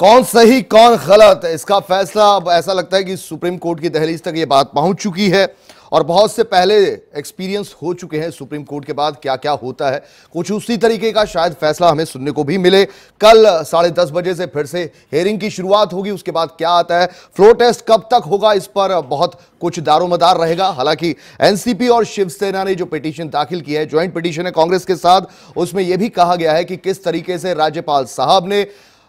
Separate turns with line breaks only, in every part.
कौन सही कौन गलत इसका फैसला अब ऐसा लगता है कि सुप्रीम कोर्ट की दहलीज तक ये बात पहुंच चुकी है और बहुत से पहले एक्सपीरियंस हो चुके हैं सुप्रीम कोर्ट के बाद क्या क्या होता है कुछ उसी तरीके का शायद फैसला हमें सुनने को भी मिले कल साढ़े दस बजे से फिर से हेयरिंग की शुरुआत होगी उसके बाद क्या आता है फ्लो टेस्ट कब तक होगा इस पर बहुत कुछ दारोमदार रहेगा हालांकि एनसीपी और शिवसेना ने जो पिटीशन दाखिल किया है ज्वाइंट पिटीशन है कांग्रेस के साथ उसमें यह भी कहा गया है कि किस तरीके से राज्यपाल साहब ने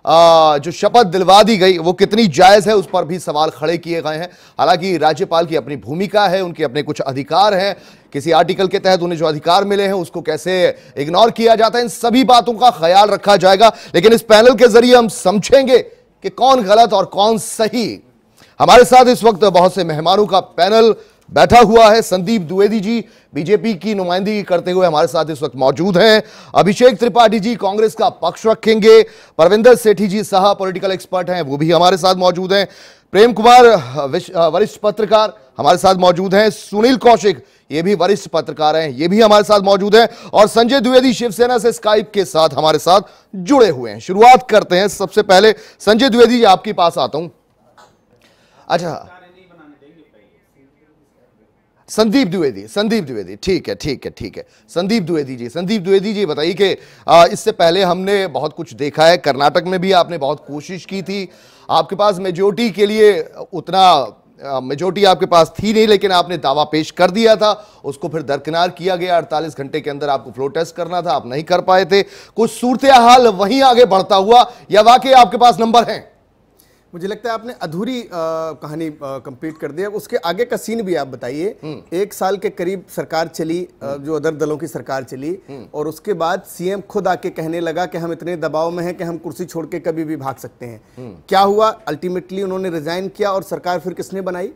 जो शपथ दिलवा दी गई वो कितनी जायज़ है उस पर भी सवाल खड़े किए गए हैं हालांकि राज्यपाल की अपनी भूमिका है उनके अपने कुछ अधिकार हैं किसी आर्टिकल के तहत उन्हें जो अधिकार मिले हैं उसको कैसे इग्नोर किया जाता है इन सभी बातों का ख्याल रखा जाएगा लेकिन इस पैनल के जरिए हम समझेंगे कि कौन गलत और कौन सही हमारे साथ इस वक्त बहुत से मेहमानों का पैनल बैठा हुआ है संदीप द्विवेदी जी बीजेपी की नुमाइंदगी करते हुए हमारे साथ इस वक्त मौजूद हैं अभिषेक त्रिपाठी जी कांग्रेस का पक्ष रखेंगे परविंदर सेठी जी साह पॉलिटिकल एक्सपर्ट हैं वो भी हमारे साथ मौजूद हैं प्रेम कुमार वरिष्ठ पत्रकार हमारे साथ मौजूद हैं सुनील कौशिक ये भी वरिष्ठ पत्रकार हैं ये भी हमारे साथ मौजूद हैं और संजय द्विवेदी शिवसेना से स्काइप के साथ हमारे साथ जुड़े हुए हैं शुरुआत करते हैं सबसे पहले संजय द्विवेदी जी आपके पास आता हूं अच्छा संदीप द्विवेदी संदीप द्विवेदी ठीक है ठीक है ठीक है संदीप द्विवेदी जी संदीप द्विवेदी जी बताइए कि इससे पहले हमने बहुत कुछ देखा है कर्नाटक में भी आपने बहुत कोशिश की थी आपके पास मेजोरिटी के लिए उतना मेजोरिटी आपके पास थी नहीं लेकिन आपने दावा पेश कर दिया था उसको फिर दरकिनार किया गया 48 घंटे के अंदर आपको फ्लो टेस्ट करना था आप नहीं कर पाए थे कुछ सूरत हाल वहीं आगे बढ़ता हुआ या वाकई आपके पास नंबर हैं मुझे लगता है आपने अधूरी आ, कहानी कंप्लीट कर दी है उसके आगे का सीन भी आप बताइए हम्म। एक साल के करीब सरकार चली हम्म। जो अदर दलों की सरकार चली हम्म। और उसके बाद सीएम खुद आके कहने लगा कि हम इतने दबाव में हैं कि हम कुर्सी छोड़ के कभी भी भाग सकते हैं क्या हुआ अल्टीमेटली उन्होंने रिजाइन किया और सरकार फिर किसने बनाई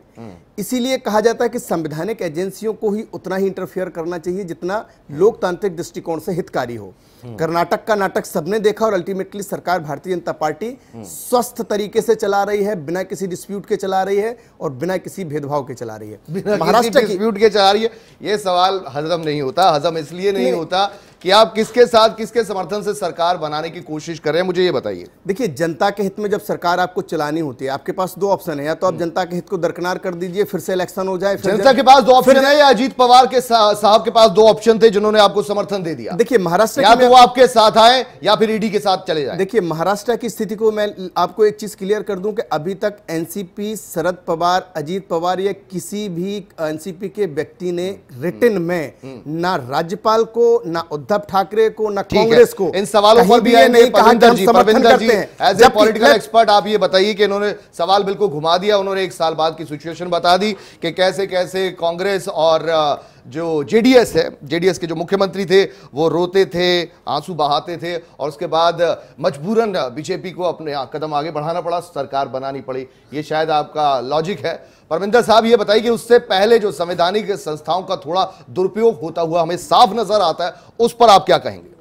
इसीलिए कहा जाता है कि संवैधानिक एजेंसियों को ही उतना ही इंटरफेयर करना चाहिए जितना लोकतांत्रिक दृष्टिकोण से हितकारी हो कर्नाटक का नाटक सबने देखा और अल्टीमेटली सरकार भारतीय जनता पार्टी स्वस्थ तरीके से चला रही है बिना किसी डिस्प्यूट के चला रही है और बिना किसी भेदभाव के चला रही है महाराष्ट्र डिस्प्यूट के चला रही है ये सवाल हजम नहीं होता हजम इसलिए नहीं होता कि आप किसके साथ किसके समर्थन से सरकार बनाने की कोशिश कर रहे हैं मुझे ये बताइए देखिए जनता के हित में जब सरकार आपको चलानी होती है आपके पास दो ऑप्शन है या तो आप हम्म। जनता के हित को दरकनार कर दीजिए फिर से इलेक्शन हो जाए फिर जनता के पास दो ऑप्शन है या अजीत पवार के साहब के पास दो ऑप्शन थे जिन्होंने आपको समर्थन दे दिया देखिए महाराष्ट्र तो वो आपके साथ आए या फिर ईडी के साथ चले जाए देखिए महाराष्ट्र की स्थिति को मैं आपको एक चीज क्लियर कर दूं कि अभी तक एनसीपी शरद पवार अजीत पवार या किसी भी एनसीपी के व्यक्ति ने हम्म। रिटर्न में हम्म। ना राज्यपाल को ना उद्धव साहब ठाकरे को न कांग्रेस को इन सवालों पर भी ये नहीं कहा कि हम समर्थन करते हैं एज ए पॉलिटिकल एक्सपर्ट आप ये बताइए कि इन्होंने सवाल बिल्कुल घुमा दिया उन्होंने एक साल बाद की सिचुएशन बता दी कि कैसे कैसे कांग्रेस और जो जेडीएस है जेडीएस के जो मुख्यमंत्री थे वो रोते थे आंसू बहाते थे और उसके बाद मजबूरन बीजेपी को अपने कदम आगे बढ़ाना पड़ा सरकार बनानी पड़ी ये शायद आपका लॉजिक है परमिंदर साहब ये बताइए कि उससे पहले जो संवैधानिक संस्थाओं का थोड़ा दुरुपयोग होता हुआ हमें साफ नजर आता है उस पर आप क्या कहेंगे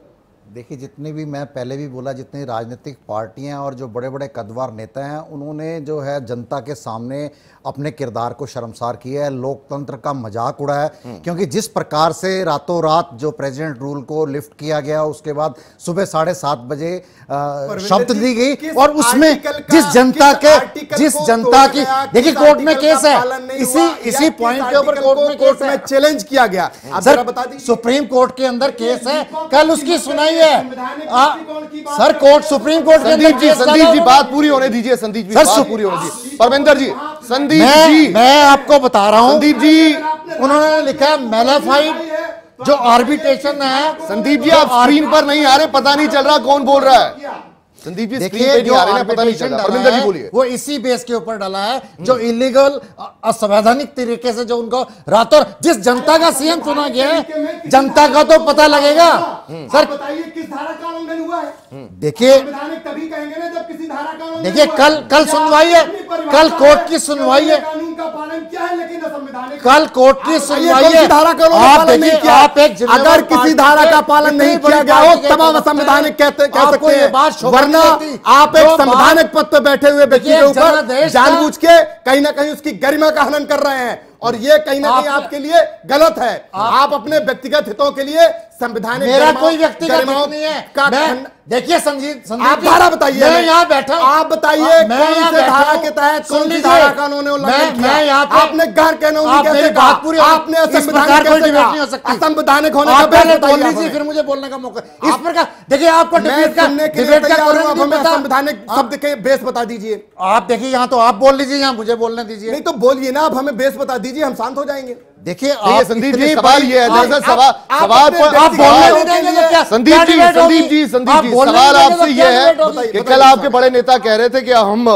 देखिए जितने भी मैं पहले भी बोला जितनी राजनीतिक पार्टियां और जो बड़े बड़े कदवार नेता हैं उन्होंने जो है जनता के सामने अपने किरदार को शर्मसार किया है लोकतंत्र का मजाक उड़ा है हम्म। क्योंकि जिस प्रकार से रातों रात जो प्रेसिडेंट रूल को लिफ्ट किया गया उसके बाद सुबह साढ़े सात बजे शब्द दी गई और उसमें जिस जनता के जिस जनता की देखिए कोर्ट में केस है इसी इसी पॉइंट के ऊपर कोर्ट में चैलेंज किया गया सुप्रीम कोर्ट के अंदर केस है कल उसकी सुनाई है sir court supreme court Sandeep ji Sandeep ji बात पूरी होने दीजिए संदीप जी सर पूरी होने दीजिए परमेंद्र जी संदीप जी मैं आपको बता रहा हूँ संदीप जी उन्होंने लिखा है मेलाफाइड जो आर्बिट्रेशन तो है संदीप जी आप स्क्रीन पर नहीं आ रहे पता नहीं चल रहा कौन बोल रहा है संदीप जी स्क्रीन पे आ रहे पता नहीं जी बोलिए वो इसी बेस के ऊपर डाला है जो इलीगल असंवैधानिक तरीके से जो उनको रातों जिस जनता का सीएम चुना गया है जनता का तो पता लगेगा हाँ, सर बताइए किस धारा का उल्लंघन हुआ है देखिए देखिए कल कल सुनवाई है कल कोर्ट की सुनवाई है कल कोर्ट की सुनवाई है धारा का आप देखिए आप एक अगर किसी धारा का पालन नहीं किया गया हो तमाम संवैधानिक कहते कह सकते हैं वरना आप एक संवैधानिक पद पर बैठे हुए व्यक्ति के ऊपर जानबूझ के कहीं ना कहीं उसकी गरिमा का हनन कर रहे हैं और ये कहीं ना कहीं आपके लिए गलत है आप अपने व्यक्तिगत हितों के लिए संविधानिक मेरा कोई व्यक्तिगत नहीं है देखिए संजीव आप धारा बताइए मैं यहाँ बैठा आप बताइए हाँ, मैं यहाँ धारा के तहत कौन सी धारा कानून उल्लंघन किया यहाँ आपने गैर कानूनी कैसे बात पूरी आपने असंवैधानिक होने का बोल लीजिए फिर मुझे बोलने का मौका इस प्रकार देखिए आपको डिबेट का डिबेट का हमें शब्द के बेस बता दीजिए आप देखिए यहाँ तो आप बोल लीजिए यहाँ मुझे बोलने दीजिए नहीं तो बोलिए ना आप हमें बेस बता दीजिए हम शांत हो जाएंगे देखिए आप संदीप जी सवाल ये है जैसा सवाल सवाल पर आप क्या संदीप जी संदीप जी संदीप जी सवाल आपसे ये है कि कल आपके बड़े नेता कह रहे थे कि हम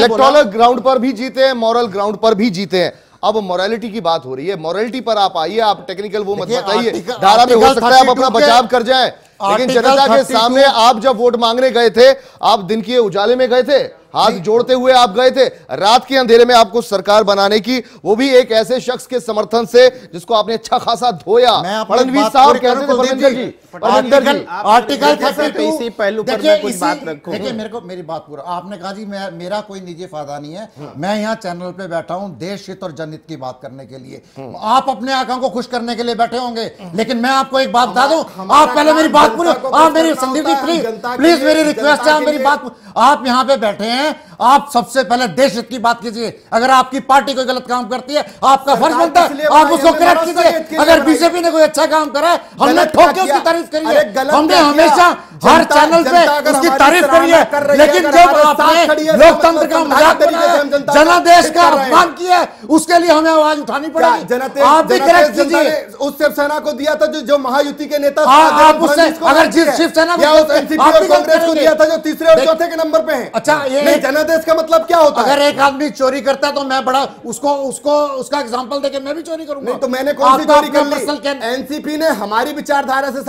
इलेक्ट्रॉनिक ग्राउंड पर भी जीते हैं मॉरल ग्राउंड पर भी जीते हैं अब मोरालिटी की बात हो रही है मोरालिटी पर आप आइए आप टेक्निकल वो मत बताइए धारा में हो सकता है आप अपना बचाव कर जाए लेकिन जनता के सामने आप जब वोट मांगने गए थे आप दिन के उजाले में गए थे हाथ जोड़ते हुए आप गए थे रात के अंधेरे में आपको सरकार बनाने की वो भी एक ऐसे शख्स के समर्थन से जिसको आपने अच्छा खासा धोया फडनवीस साहब थे जी आर्टिकल इसी पहलू पर मैं कुछ बात रखूं देखिए मेरे को मेरी बात पूरा आपने कहा जी मैं मेरा कोई निजी फायदा नहीं है हाँ। मैं यहाँ चैनल पे बैठा हूँ देश हित और जनहित की बात करने के लिए हाँ। आप अपने आंखों को खुश करने के लिए बैठे होंगे हाँ। लेकिन मैं आपको एक बात बता दूं आप पहले मेरी बात पूरी आप मेरी संदीप जी प्लीज प्लीज मेरी रिक्वेस्ट है आप मेरी बात आप यहाँ पे बैठे हैं हैं आप सबसे पहले देश की बात कीजिए अगर आपकी पार्टी कोई गलत काम करती है आपका फर्ज बनता है आप उसको करेक्ट कीजिए अगर बीजेपी ने कोई अच्छा काम करा है हमने ठोक उसकी तारीफ करी है हमने हमेशा हर चैनल पे उसकी तारीफ करी है लेकिन जब आपने तो लोकतंत्र का मजाक बनाया जनादेश का अपमान किया है उसके लिए हमें आवाज उठानी पड़ेगी आप भी करेक्ट कीजिए उस शिवसेना को दिया था जो महायुति के नेता हाँ, आप उससे अगर शिवसेना को दिया था जो तीसरे और चौथे के नंबर पे है अच्छा नहीं जाना था मतलब क्या होता अगर एक आदमी चोरी करता है तो मैं बड़ा उसको उसको उसका एग्जांपल देके मैं भी चोरी करूंगा तो मैंने कौन सी चोरी कर ली एनसीपी ने हमारी विचारधारा से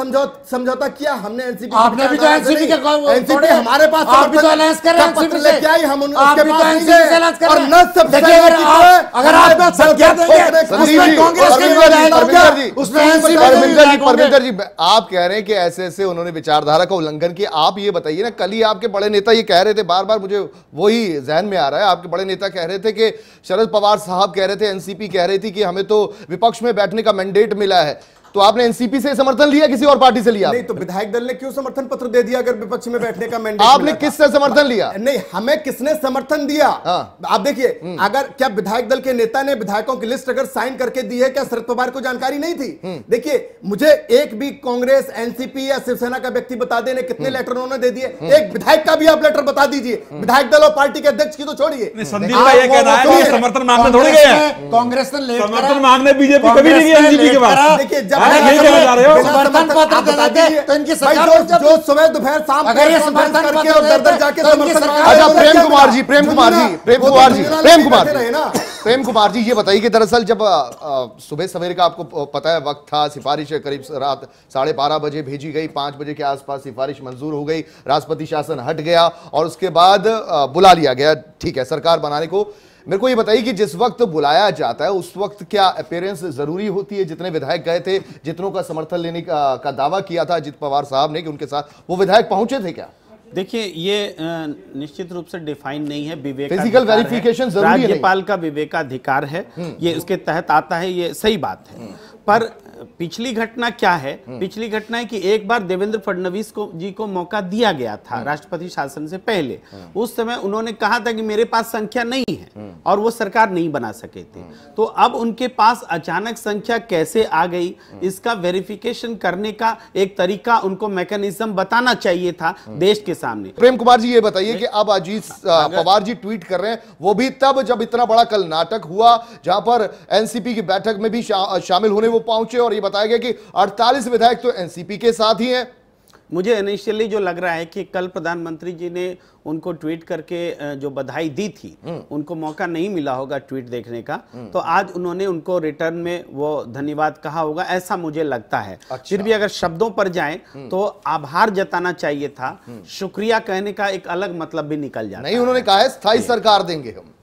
समझौता किया हमने एनसीपी आपने भी तो एनसीपी के एनसीपी हमारे पास आप भी तो अलायंस कर रहे हैं एनसीपी से क्या ही हम उसके तो पास एनसीपी से और न सब देखिए अगर आप अगर आप संख्या देंगे उसमें कांग्रेस के लिए जाएगा उसमें एनसीपी परमिंदर जी परमिंदर जी आप कह रहे हैं कि ऐसे ऐसे उन्होंने विचारधारा का उल्लंघन किया आप ये बताइए ना कल ही आपके बड़े नेता ये कह रहे थे बार बार मुझे वही जहन में आ रहा है आपके बड़े नेता कह रहे थे कि शरद पवार साहब कह रहे थे एनसीपी कह रही थी कि हमें तो विपक्ष में बैठने का मैंडेट मिला है तो आपने एनसीपी से समर्थन लिया किसी और पार्टी से लिया नहीं तो विधायक दल ने क्यों समर्थन पत्र दे दिया अगर विपक्ष में बैठने का मैंडेट आपने किससे समर्थन लिया नहीं हमें किसने समर्थन दिया हाँ। आप देखिए हम्म। अगर क्या विधायक दल के नेता ने विधायकों की लिस्ट अगर साइन करके दी है क्या शरद पवार को जानकारी नहीं थी हम्म। देखिए मुझे एक भी कांग्रेस एनसीपी या शिवसेना का व्यक्ति बता देने कितने लेटर हम्म। उन्होंने दे दिए एक विधायक का भी आप लेटर बता दीजिए विधायक दल और पार्टी के अध्यक्ष की तो छोड़िए समर्थन मांगने थोड़ी गए कांग्रेस ने समर्थन
मांगने बीजेपी कभी नहीं देखिए
जब प्रेम कुमार जी प्रेम कुमार जी प्रेम कुमार जी प्रेम कुमार प्रेम कुमार जी ये बताइए कि दरअसल जब सुबह सवेरे का आपको पता है वक्त था सिफारिश करीब रात साढ़े बारह बजे भेजी गई पांच बजे के आसपास सिफारिश मंजूर हो गई राष्ट्रपति शासन हट गया और उसके बाद बुला लिया गया ठीक है सरकार बनाने को मेरे को ये बताइए कि जिस वक्त बुलाया जाता है उस वक्त क्या अपेयरेंस जरूरी होती है जितने विधायक गए थे जितनों का समर्थन लेने का, का दावा किया था अजित पवार साहब ने कि उनके साथ वो विधायक पहुंचे थे
क्या देखिए ये निश्चित रूप से डिफाइन नहीं है विवेक फिजिकल वेरिफिकेशन राज्यपाल का विवेकाधिकार है हम्म। ये इसके तहत आता है ये सही बात है हम्म। पर पिछली घटना क्या है हम्म। पिछली घटना है कि एक बार देवेंद्र फडणवीस को जी को मौका दिया गया था हम्म। राष्ट्रपति शासन से पहले हम्म। उस समय उन्होंने कहा था कि मेरे पास संख्या नहीं है और वो सरकार नहीं बना सके थे तो अब उनके पास अचानक संख्या कैसे आ गई इसका वेरिफिकेशन करने का एक तरीका उनको मैकेनिज्म बताना चाहिए था देश के सामने प्रेम कुमार जी ये बताइए कि अब अजीत हाँ, पवार जी ट्वीट कर रहे हैं वो भी तब
जब इतना बड़ा कल नाटक हुआ जहां पर एनसीपी की बैठक में भी शामिल होने वो पहुंचे और ये
बताया गया कि 48 विधायक तो एनसीपी के साथ ही हैं मुझे इनिशियली जो लग रहा है कि कल प्रधानमंत्री जी ने उनको ट्वीट करके जो बधाई दी थी हम्म। उनको मौका नहीं मिला होगा ट्वीट देखने का हम्म। तो आज उन्होंने उनको रिटर्न में वो धन्यवाद कहा होगा ऐसा मुझे लगता है अच्छा। फिर भी अगर शब्दों पर जाएं हम्म। तो आभार जताना चाहिए था शुक्रिया कहने का एक अलग मतलब भी निकल जाता नहीं उन्होंने कहा है स्थायी सरकार देंगे हम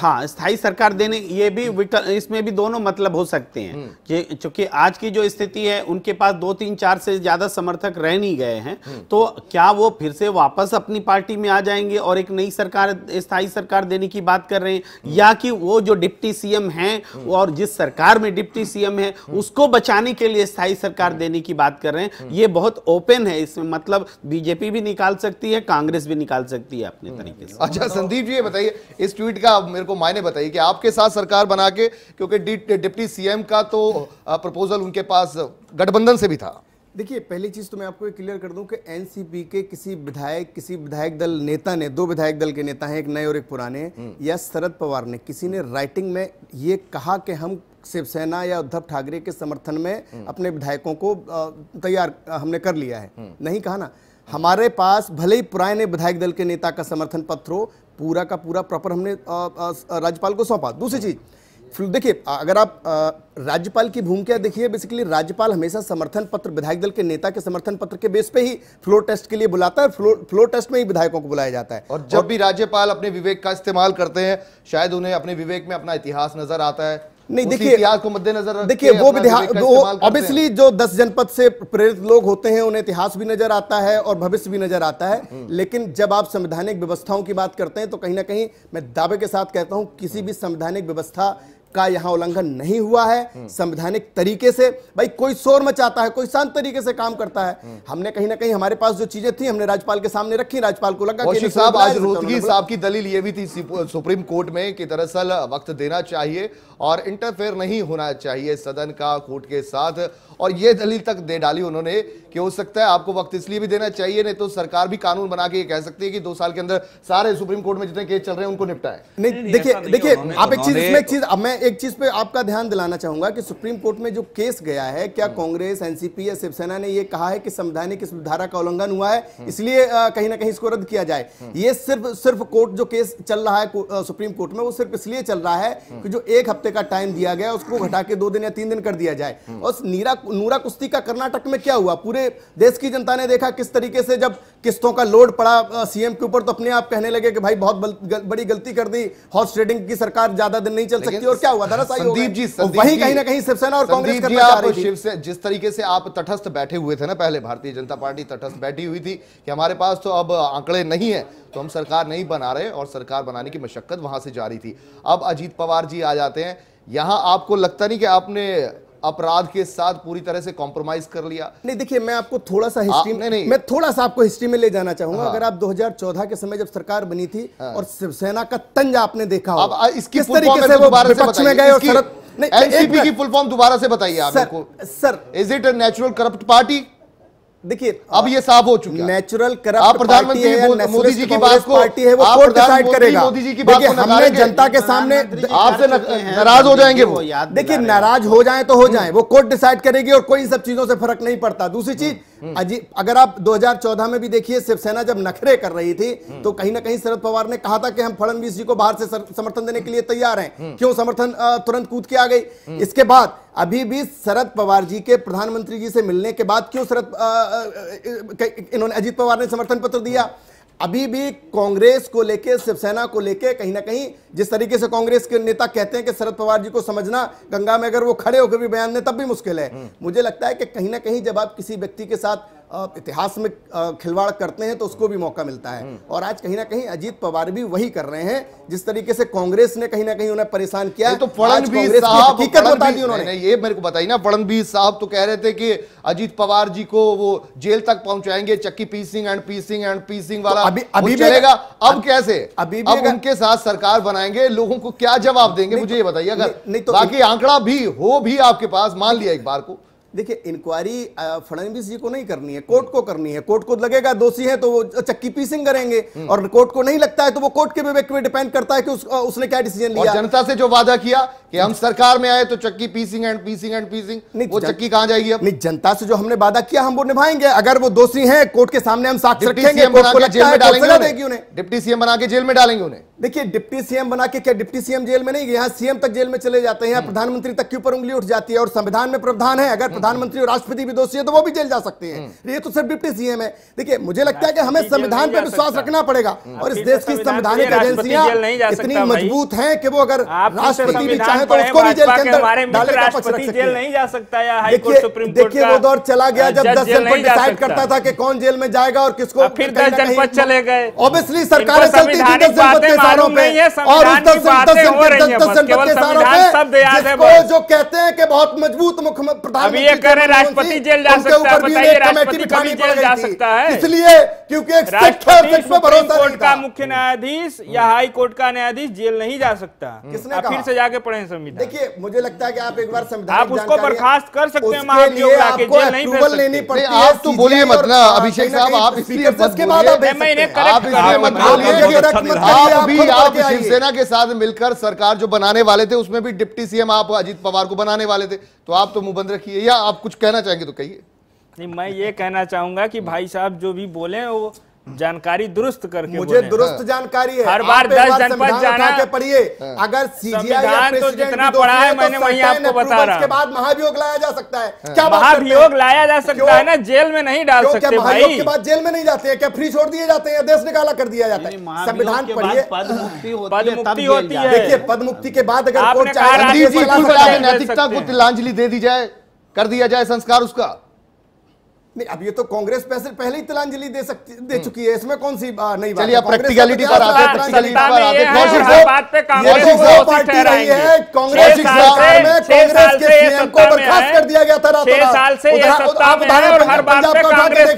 हाँ स्थायी सरकार देने ये भी हम्म। इसमें भी दोनों मतलब हो सकते हैं कि हम्म। चूंकि आज की जो स्थिति है उनके पास दो तीन चार से ज्यादा समर्थक रह नहीं गए हैं हम्म। तो क्या वो फिर से वापस अपनी पार्टी में आ जाएंगे और एक नई सरकार स्थायी सरकार देने की बात कर रहे हैं या कि वो जो डिप्टी सीएम है और जिस सरकार में डिप्टी सीएम है उसको बचाने के लिए स्थायी सरकार देने की बात कर रहे हैं ये बहुत ओपन है इसमें मतलब बीजेपी भी निकाल सकती है कांग्रेस भी निकाल सकती है अपने तरीके से अच्छा संदीप जी बताइए इस ट्वीट का मेरे को
मायने बताइए कि आपके साथ सरकार बना के क्योंकि डिप्टी सीएम का तो प्रपोजल उनके पास गठबंधन से भी था देखिए पहली चीज़ तो मैं आपको क्लियर कर दूं कि एनसीपी के किसी विधायक किसी विधायक दल नेता ने दो विधायक दल के नेता हैं एक नए और एक पुराने हम्म। या शरद पवार ने किसी ने राइटिंग में ये कहा कि हम शिवसेना या उद्धव ठाकरे के समर्थन में हम्म। अपने विधायकों को तैयार हमने कर लिया है हम्म। नहीं कहा ना हमारे पास भले ही पुराने विधायक दल के नेता का समर्थन पत्र हो पूरा का पूरा प्रॉपर हमने राज्यपाल को सौंपा दूसरी चीज देखिए अगर आप राज्यपाल की भूमिका देखिए बेसिकली राज्यपाल हमेशा समर्थन पत्र विधायक दल के नेता के समर्थन पत्र के बेस पे ही फ्लोर टेस्ट के लिए बुलाता है फ्लोर फ्लोर टेस्ट में ही विधायकों को बुलाया जाता है और जब और भी राज्यपाल अपने विवेक का इस्तेमाल करते हैं शायद उन्हें अपने विवेक में अपना इतिहास नजर आता है नहीं देखिए इतिहास को मद्देनजर देखिए वो ऑब्वियसली जो दस जनपद से प्रेरित लोग होते हैं उन्हें इतिहास भी नजर आता है और भविष्य भी नजर आता है हम्म। लेकिन जब आप संवैधानिक व्यवस्थाओं की बात करते हैं तो कहीं ना कहीं मैं दावे के साथ कहता हूं किसी भी संवैधानिक व्यवस्था का यहां उल्लंघन नहीं हुआ है संवैधानिक तरीके से भाई कोई शोर मचाता है कोई शांत तरीके से काम करता है हमने कहीं ना कहीं हमारे पास जो चीजें थी हमने राज्यपाल के सामने रखी राज्यपाल को लगा साहब आज रोहतगी साहब की दलील ये भी थी सुप्रीम कोर्ट में कि दरअसल वक्त देना चाहिए और इंटरफेयर नहीं होना चाहिए सदन का कोर्ट के साथ और ये दलील तक दे डाली उन्होंने कि हो सकता है आपको वक्त इसलिए भी देना चाहिए नहीं तो सरकार भी कानून बना के ये कह सकती है कि दो साल के अंदर सारे सुप्रीम कोर्ट में जितने केस चल रहे हैं उनको निपटाए नहीं देखिए देखिए आप एक चीज एक चीज अब मैं एक चीज पे आपका ध्यान दिलाना चाहूंगा कि सुप्रीम कोर्ट में जो केस गया है क्या हाँ। कांग्रेस एनसीपी या शिवसेना ने यह कहा है कि संवैधानिक धारा का उल्लंघन हुआ है हाँ। इसलिए कहीं ना कहीं इसको रद्द किया जाए हाँ। ये सिर्फ सिर्फ कोर्ट जो केस चल रहा है सुप्रीम कोर्ट में वो सिर्फ इसलिए चल रहा है कि जो एक हफ्ते का टाइम दिया गया उसको घटा के दो दिन या तीन दिन कर दिया जाए और नीरा नूरा कुश्ती का कर्नाटक में क्या हुआ पूरे देश की जनता ने देखा किस तरीके से जब किस्तों का लोड पड़ा सीएम के ऊपर तो अपने आप कहने लगे कि भाई बहुत बड़ी गलती कर दी हॉर्स ट्रेडिंग की सरकार ज्यादा दिन नहीं चल सकती और क्या हुआ दरअसल संदीप जी वही कहीं ना कहीं शिवसेना और कांग्रेस जिस तरीके से आप तटस्थ बैठे हुए थे ना पहले भारतीय जनता पार्टी तटस्थ बैठी हुई थी कि हमारे पास तो अब आंकड़े नहीं है तो हम सरकार नहीं बना रहे और सरकार बनाने की मशक्कत वहां से जारी थी अब अजीत पवार जी आ जाते हैं यहां आपको लगता नहीं कि आपने अपराध के साथ पूरी तरह से कॉम्प्रोमाइज कर लिया नहीं देखिए मैं आपको थोड़ा सा हिस्ट्री में नहीं, नहीं मैं थोड़ा सा आपको हिस्ट्री में ले जाना चाहूंगा हाँ। अगर आप 2014 के समय जब सरकार बनी थी हाँ। और शिवसेना का तंज आपने देखा हो इसकी किस तरीके से वो विपक्ष में गए और एनसीपी की फुल फॉर्म दोबारा से बताइए आपको sir is it a natural corrupt party देखिए अब ये साफ हो चुका नेचुरल आप प्रधानमंत्री मोदी जी की बात को पार्टी है वो आप डिसाइड करेगा मोदी जी की बात हमने जनता के सामने आपसे नाराज हो जाएंगे वो देखिए नाराज हो जाए तो हो हम्म। जाए वो कोर्ट डिसाइड करेगी और कोई इन सब चीजों से फर्क नहीं पड़ता दूसरी चीज हम्म। अजी अगर आप 2014 में भी देखिए शिवसेना जब नखरे कर रही थी हम्म। तो कहीं ना कहीं शरद पवार ने कहा था कि हम फडणवीस जी को बाहर से समर्थन देने के लिए तैयार हैं हम्म। क्यों समर्थन तुरंत कूद के आ गई इसके बाद अभी भी शरद पवार जी के प्रधानमंत्री जी से मिलने के बाद क्यों शरद इन्होंने अजीत पवार ने समर्थन पत्र दिया अभी भी कांग्रेस को लेके शिवसेना को लेके कहीं ना कहीं जिस तरीके से कांग्रेस के नेता कहते हैं कि शरद पवार जी को समझना गंगा में अगर वो खड़े होकर भी बयान दें तब भी मुश्किल है हम्म। मुझे लगता है कि कहीं ना कहीं जब आप किसी व्यक्ति के साथ इतिहास में खिलवाड़ करते हैं तो उसको भी मौका मिलता है हम्म। और आज कहीं ना कहीं अजीत पवार भी वही कर रहे हैं जिस तरीके से कांग्रेस ने कहीं ना कहीं उन्हें परेशान किया तो बताई ना फडणवीस साहब तो कह रहे थे कि अजीत पवार जी को वो जेल तक पहुंचाएंगे चक्की सिंह एंड सिंह एंड सिंह तो वाला अभी चलेगा अब कैसे अभी अब उनके साथ सरकार बनाएंगे लोगों को क्या जवाब देंगे मुझे तो- ये बताइए अगर नहीं तो बाकी आंकड़ा भी हो भी आपके पास मान लिया एक बार को देखिए इंक्वायरी फडणवीस जी को नहीं करनी है कोर्ट को करनी है कोर्ट को लगेगा दोषी है तो वो चक्की पीसिंग करेंगे हम्म। और कोर्ट को नहीं लगता है तो वो कोर्ट के विवेक में डिपेंड करता है कि उस, उसने क्या डिसीजन लिया जनता से जो वादा किया कि हम सरकार में आए तो चक्की पीसिंग एंड पीसिंग एंड पीसिंग वो चक्की कहां जाएगी अब नहीं जनता से जो हमने वादा किया हम वो निभाएंगे अगर वो दोषी है कोर्ट के सामने हम साक्ष्य रखेंगे तो डिप्टी सीएम बना के जेल में डालेंगे उन्हें देखिए डिप्टी सीएम बना के क्या डिप्टी सीएम जेल में नहीं यहाँ सीएम तक जेल में चले जाते हैं हम्म। प्रधानमंत्री तक के ऊपर उंगली उठ जाती है और संविधान में प्रावधान है अगर हम्म। प्रधानमंत्री और राष्ट्रपति भी दोषी है तो वो भी जेल जा सकते हैं हम्म। ये तो सिर्फ डिप्टी सीएम है देखिए मुझे लगता है कि हमें संविधान पर विश्वास रखना पड़ेगा और इस तो देश की संविधानिक एजेंसियां इतनी मजबूत है कि वो
अगर तो राष्ट्रपति भी चाहे तो, तो उसको भी जेल के अंदर जेल नहीं
जा सकता देखिए देखिए वो दौर चला गया जब दस जनपद डिसाइड करता था कि कौन जेल में जाएगा और किसको फिर चले गए ऑब्वियसली सरकारें चलती थी दस जनपद इशारों पे और पे जिसको जो कहते हैं कि बहुत मजबूत राष्ट्रपति जेल जा सकता है इसलिए
क्योंकि मुख्य हम्म। न्यायाधीश या हाई कोर्ट का न्यायाधीश जेल नहीं जा सकता हम्म। किसने फिर से जाके पढ़े संविधान देखिए मुझे लगता है कि आप एक बार संविधान आप उसको बर्खास्त कर सकते हैं महाभियोग लाके जेल नहीं लेनी आप तो बोलिए मत ना अभिषेक साहब आप
इसलिए मैं इन्हें करेक्ट कर रहा हूं आप भी अभी आप शिवसेना के साथ मिलकर सरकार जो बनाने वाले थे उसमें भी डिप्टी सीएम आप अजीत पवार को बनाने वाले थे तो आप तो मुंह बंद रखिए या आप कुछ कहना चाहेंगे तो कहिए
नहीं मैं ये कहना चाहूंगा कि भाई साहब जो भी बोले वो जानकारी दुरुस्त करके मुझे दुरुस्त हाँ। जानकारी है हर बार दस जनपद जाना के पढ़िए अगर सीजीआई तो जितना पढ़ा है तो मैंने वही आपको बता रहा उसके बाद
महाभियोग लाया जा सकता है हाँ। क्या महाभियोग लाया जा सकता है ना
जेल में नहीं डाल सकते भाई के बाद
जेल में नहीं जाते हैं क्या फ्री छोड़ दिए जाते हैं देश निकाला कर दिया जाता है संविधान पढ़िए
पद मुक्ति होती है देखिए
पद मुक्ति के बाद अगर नैतिकता को तिलांजलि दे दी जाए कर दिया जाए संस्कार उसका नहीं अब ये तो कांग्रेस पैसे पहले ही तिलांजलि दे सकती दे हम्म। चुकी है इसमें कौन सी नहीं बात चलिए तो प्रैक्टिकलिटी पर आते हैं है कांग्रेस के सीएम को कर दिया गया था
साल से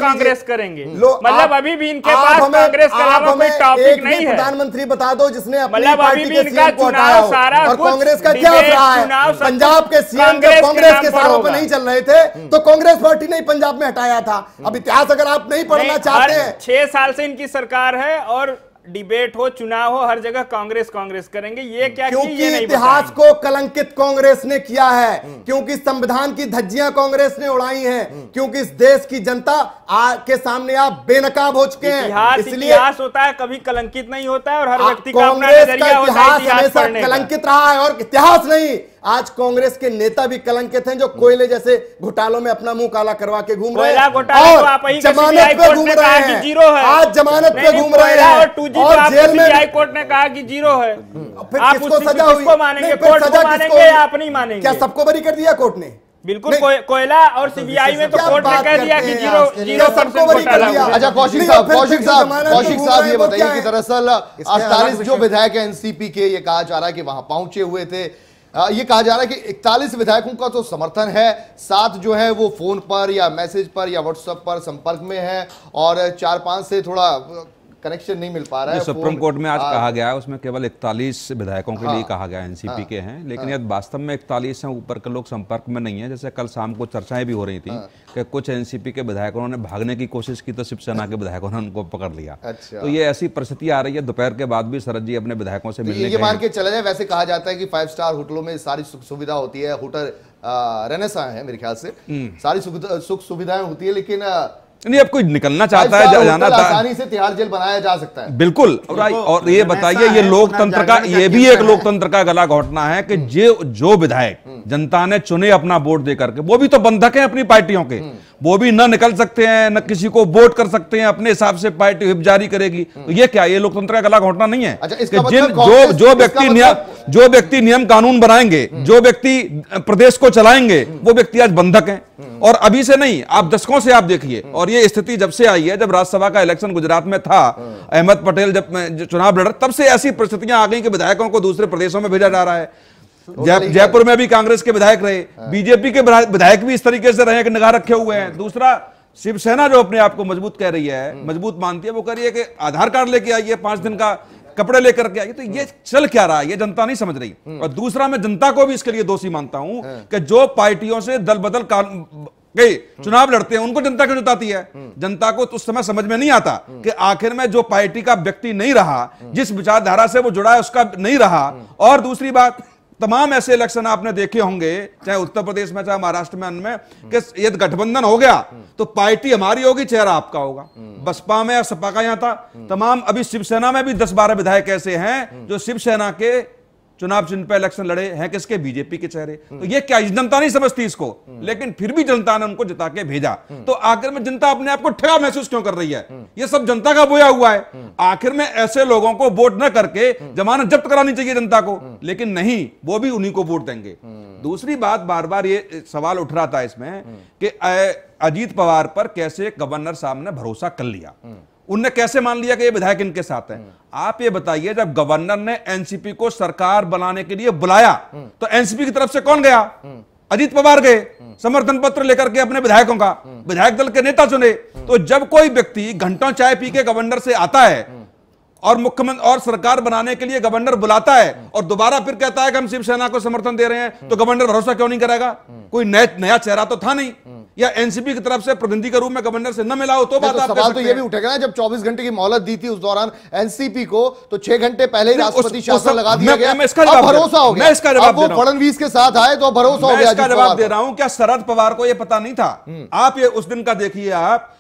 कांग्रेस करेंगे मतलब अभी भी इनके पास कांग्रेस टॉपिक नहीं है
प्रधानमंत्री बता दो जिसने अपनी मतलब पार्टी के सीएम को हटाया हो और कांग्रेस का क्या रहा है पंजाब के सीएम कांग्रेस के सारों पर नहीं चल रहे थे तो कांग्रेस पार्टी ने पंजाब में हटाया बनाया था
अब इतिहास अगर आप नहीं पढ़ना चाहते हैं छह साल से इनकी सरकार है और डिबेट हो चुनाव हो हर जगह कांग्रेस कांग्रेस करेंगे ये हम्म। क्या क्योंकि ये नहीं इतिहास
को कलंकित कांग्रेस ने किया है हम्म। क्योंकि संविधान की धज्जियां कांग्रेस ने उड़ाई हैं हम्म। क्योंकि इस देश की जनता आ, के सामने आप बेनकाब हो चुके हैं इसलिए इतिहास
होता है कभी कलंकित नहीं होता है और हर व्यक्ति कांग्रेस का इतिहास हमेशा कलंकित
रहा है और इतिहास नहीं आज कांग्रेस के नेता भी कलंकित हैं जो कोयले जैसे घोटालों में अपना मुंह काला करवा के घूम रहे हैं तो जमानत पे घूम रहे हैं जीरो है आज जमानत पे घूम रहे हैं और तो जेल में
ने कहा कि जीरो है किसको सजा हुई सजा मानेंगे आप नहीं मानेंगे क्या सबको बरी कर दिया कोर्ट ने बिल्कुल कोयला और तो सीबीआई में तो कोर्ट ने कह दिया कि जीरो जीरो अच्छा कौशिक साहब कौशिक साहब कौशिक साहब ये बताइए कि
दरअसल अड़तालीस जो विधायक है एनसीपी के ये कहा जा रहा है कि वहां पहुंचे हुए थे ये कहा जा रहा है कि इकतालीस विधायकों का तो समर्थन है सात जो है वो फ़ोन पर या मैसेज पर या व्हाट्सएप पर संपर्क में है और चार पांच से थोड़ा कनेक्शन नहीं मिल पा रहा है सुप्रीम कोर्ट में आज आ, कहा गया है
उसमें केवल 41 विधायकों के हाँ, लिए कहा गया एनसीपी हाँ, के हैं लेकिन हाँ, वास्तव में 41 हैं ऊपर के लोग संपर्क में नहीं है जैसे कल शाम को चर्चाएं भी हो रही थी हाँ, कि कुछ एनसीपी के विधायकों ने भागने की कोशिश की तो शिवसेना के विधायकों ने उनको पकड़ लिया अच्छा, तो ये ऐसी परिस्थिति आ रही है दोपहर के बाद भी शरद जी अपने विधायकों से तो मिलने ये मान के
चला जाए वैसे कहा जाता है की फाइव स्टार होटलों में सारी सुविधा होती है होटल रहने सा है मेरे ख्याल से हम्म। सारी सुख सुविधाएं होती है लेकिन
नहीं अब कोई निकलना चाहता है जाना आसानी
से तिहाड़ जेल बनाया जा सकता
है बिल्कुल और ये बताइए ये लोकतंत्र का ये भी एक लोकतंत्र का गला घोटना है कि हम्म। जो जो विधायक हम्म। जनता ने चुने अपना वोट दे करके वो भी तो बंधक है अपनी पार्टियों के हम्म। वो भी ना निकल सकते हैं न किसी को वोट कर सकते हैं अपने हिसाब से पार्टी हिप जारी करेगी तो ये क्या ये लोकतंत्र का गला घोटना नहीं है अच्छा, जिन मतलब जो जो व्यक्ति मतलब नियम जो व्यक्ति नियम कानून बनाएंगे जो व्यक्ति प्रदेश को चलाएंगे वो व्यक्ति आज बंधक है और अभी से नहीं आप दशकों से आप देखिए और ये स्थिति जब से आई है जब राज्यसभा का इलेक्शन गुजरात में था अहमद पटेल जब चुनाव लड़ तब से ऐसी परिस्थितियां आ गई कि विधायकों को दूसरे प्रदेशों में भेजा जा रहा
है जयपुर
में भी कांग्रेस के विधायक रहे हाँ। बीजेपी के विधायक भी इस तरीके से रहे कि निगाह रखे हुए हैं दूसरा शिवसेना जो अपने आप को मजबूत कह रही है हम्म। मजबूत मानती है वो कह रही है कि आधार कार्ड लेके आइए पांच दिन का कपड़े लेकर के आई तो ये चल क्या रहा है ये जनता नहीं समझ रही हम्म। और दूसरा मैं जनता को भी इसके लिए दोषी मानता हूं हाँ। कि जो पार्टियों से दल बदल गई हम्म। चुनाव लड़ते हैं उनको जनता क्यों जुटाती है हम्म। जनता को तो उस समय समझ में नहीं आता कि आखिर में जो पार्टी का व्यक्ति नहीं रहा जिस विचारधारा से वो जुड़ा है उसका नहीं रहा और दूसरी बात तमाम ऐसे इलेक्शन आपने देखे होंगे चाहे उत्तर प्रदेश में चाहे महाराष्ट्र में अन्य कि यदि गठबंधन हो गया तो पार्टी हमारी होगी चेहरा आपका होगा बसपा में या सपा का यहां था तमाम अभी शिवसेना में भी दस बारह विधायक ऐसे हैं जो शिवसेना के चुनाव चिन्ह पर इलेक्शन लड़े हैं किसके बीजेपी के चेहरे तो ये क्या जनता नहीं समझती इसको लेकिन फिर भी जनता ने उनको जिता के भेजा तो आखिर में जनता अपने आप को ठगा महसूस क्यों कर रही है ये सब जनता का बोया हुआ है आखिर में ऐसे लोगों को वोट न करके जमानत जब्त करानी चाहिए जनता को लेकिन नहीं वो भी उन्हीं को वोट देंगे दूसरी बात बार बार ये सवाल उठ रहा था इसमें कि अजीत पवार पर कैसे गवर्नर साहब ने भरोसा कर लिया उनने कैसे मान लिया कि ये विधायक इनके साथ हैं हम्म। आप ये बताइए जब गवर्नर ने एनसीपी को सरकार बनाने के लिए बुलाया हम्म। तो एनसीपी की तरफ से कौन गया हम्म। अजीत पवार गए समर्थन पत्र लेकर के अपने विधायकों का विधायक दल के नेता चुने तो जब कोई व्यक्ति घंटों चाय पी के गवर्नर से आता है और मुख्यमंत्री और सरकार बनाने के लिए गवर्नर बुलाता है और दोबारा फिर कहता है कि हम शिवसेना को समर्थन दे रहे हैं तो गवर्नर भरोसा क्यों नहीं करेगा कोई नया नया चेहरा तो था नहीं या एनसीपी की तरफ से प्रतिनिधि के रूप में गवर्नर से न मिला हो तो बात तो तो ये भी
उठेगा ना जब 24 घंटे की मोहलत दी थी उस दौरान एनसीपी को तो छह घंटे पहले ही राष्ट्रपति शासन लगा दिया गया मैं इसका भरोसा हो गया इसका जवाब फडनवीस
के साथ आए तो भरोसा हो गया इसका जवाब दे रहा हूं क्या शरद पवार को यह पता नहीं था हम्म। आप ये उस दिन का देखिए आप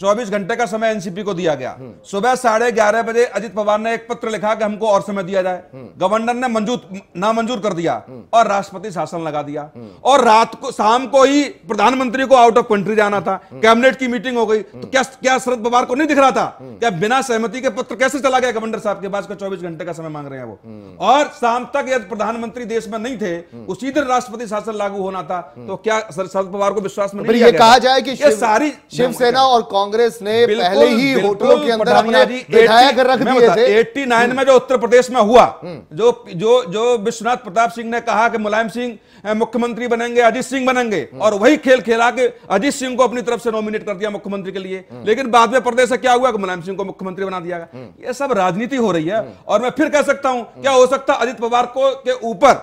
चौबीस घंटे का समय एनसीपी को दिया गया हम्म। सुबह साढ़े ग्यारह बजे अजित पवार ने एक पत्र लिखा कि हमको और समय दिया जाए हम्म। गवर्नर ने मंजूर ना मंजूर कर दिया हम्म। और राष्ट्रपति शासन लगा दिया और रात को शाम को ही प्रधानमंत्री को आउट ऑफ कंट्री जाना था कैबिनेट की मीटिंग हो गई तो क्या क्या शरद पवार को नहीं दिख रहा था क्या बिना सहमति के पत्र कैसे चला गया गवर्नर साहब के पास चौबीस घंटे का समय मांग रहे हैं वो और शाम तक यदि प्रधानमंत्री देश में नहीं थे उसी दिन राष्ट्रपति शासन लागू होना था तो क्या शरद पवार को विश्वास में कहा जाए कि सारी शिवसेना
और कांग्रेस कांग्रेस ने पहले ही होटलों के अंदर अपने विधायक रख दिए थे
89 में जो उत्तर प्रदेश में हुआ हम्म। जो जो जो विश्वनाथ प्रताप सिंह ने कहा कि मुलायम सिंह मुख्यमंत्री बनेंगे अजीत सिंह बनेंगे हम्म। और वही खेल खेला के अजीत सिंह को अपनी तरफ से नॉमिनेट कर दिया मुख्यमंत्री के लिए हम्म। लेकिन बाद में प्रदेश क्या हुआ कि मुलायम सिंह को मुख्यमंत्री बना दिया गया ये सब राजनीति हो रही है और मैं फिर कह सकता हूं क्या हो सकता अजित पवार को के ऊपर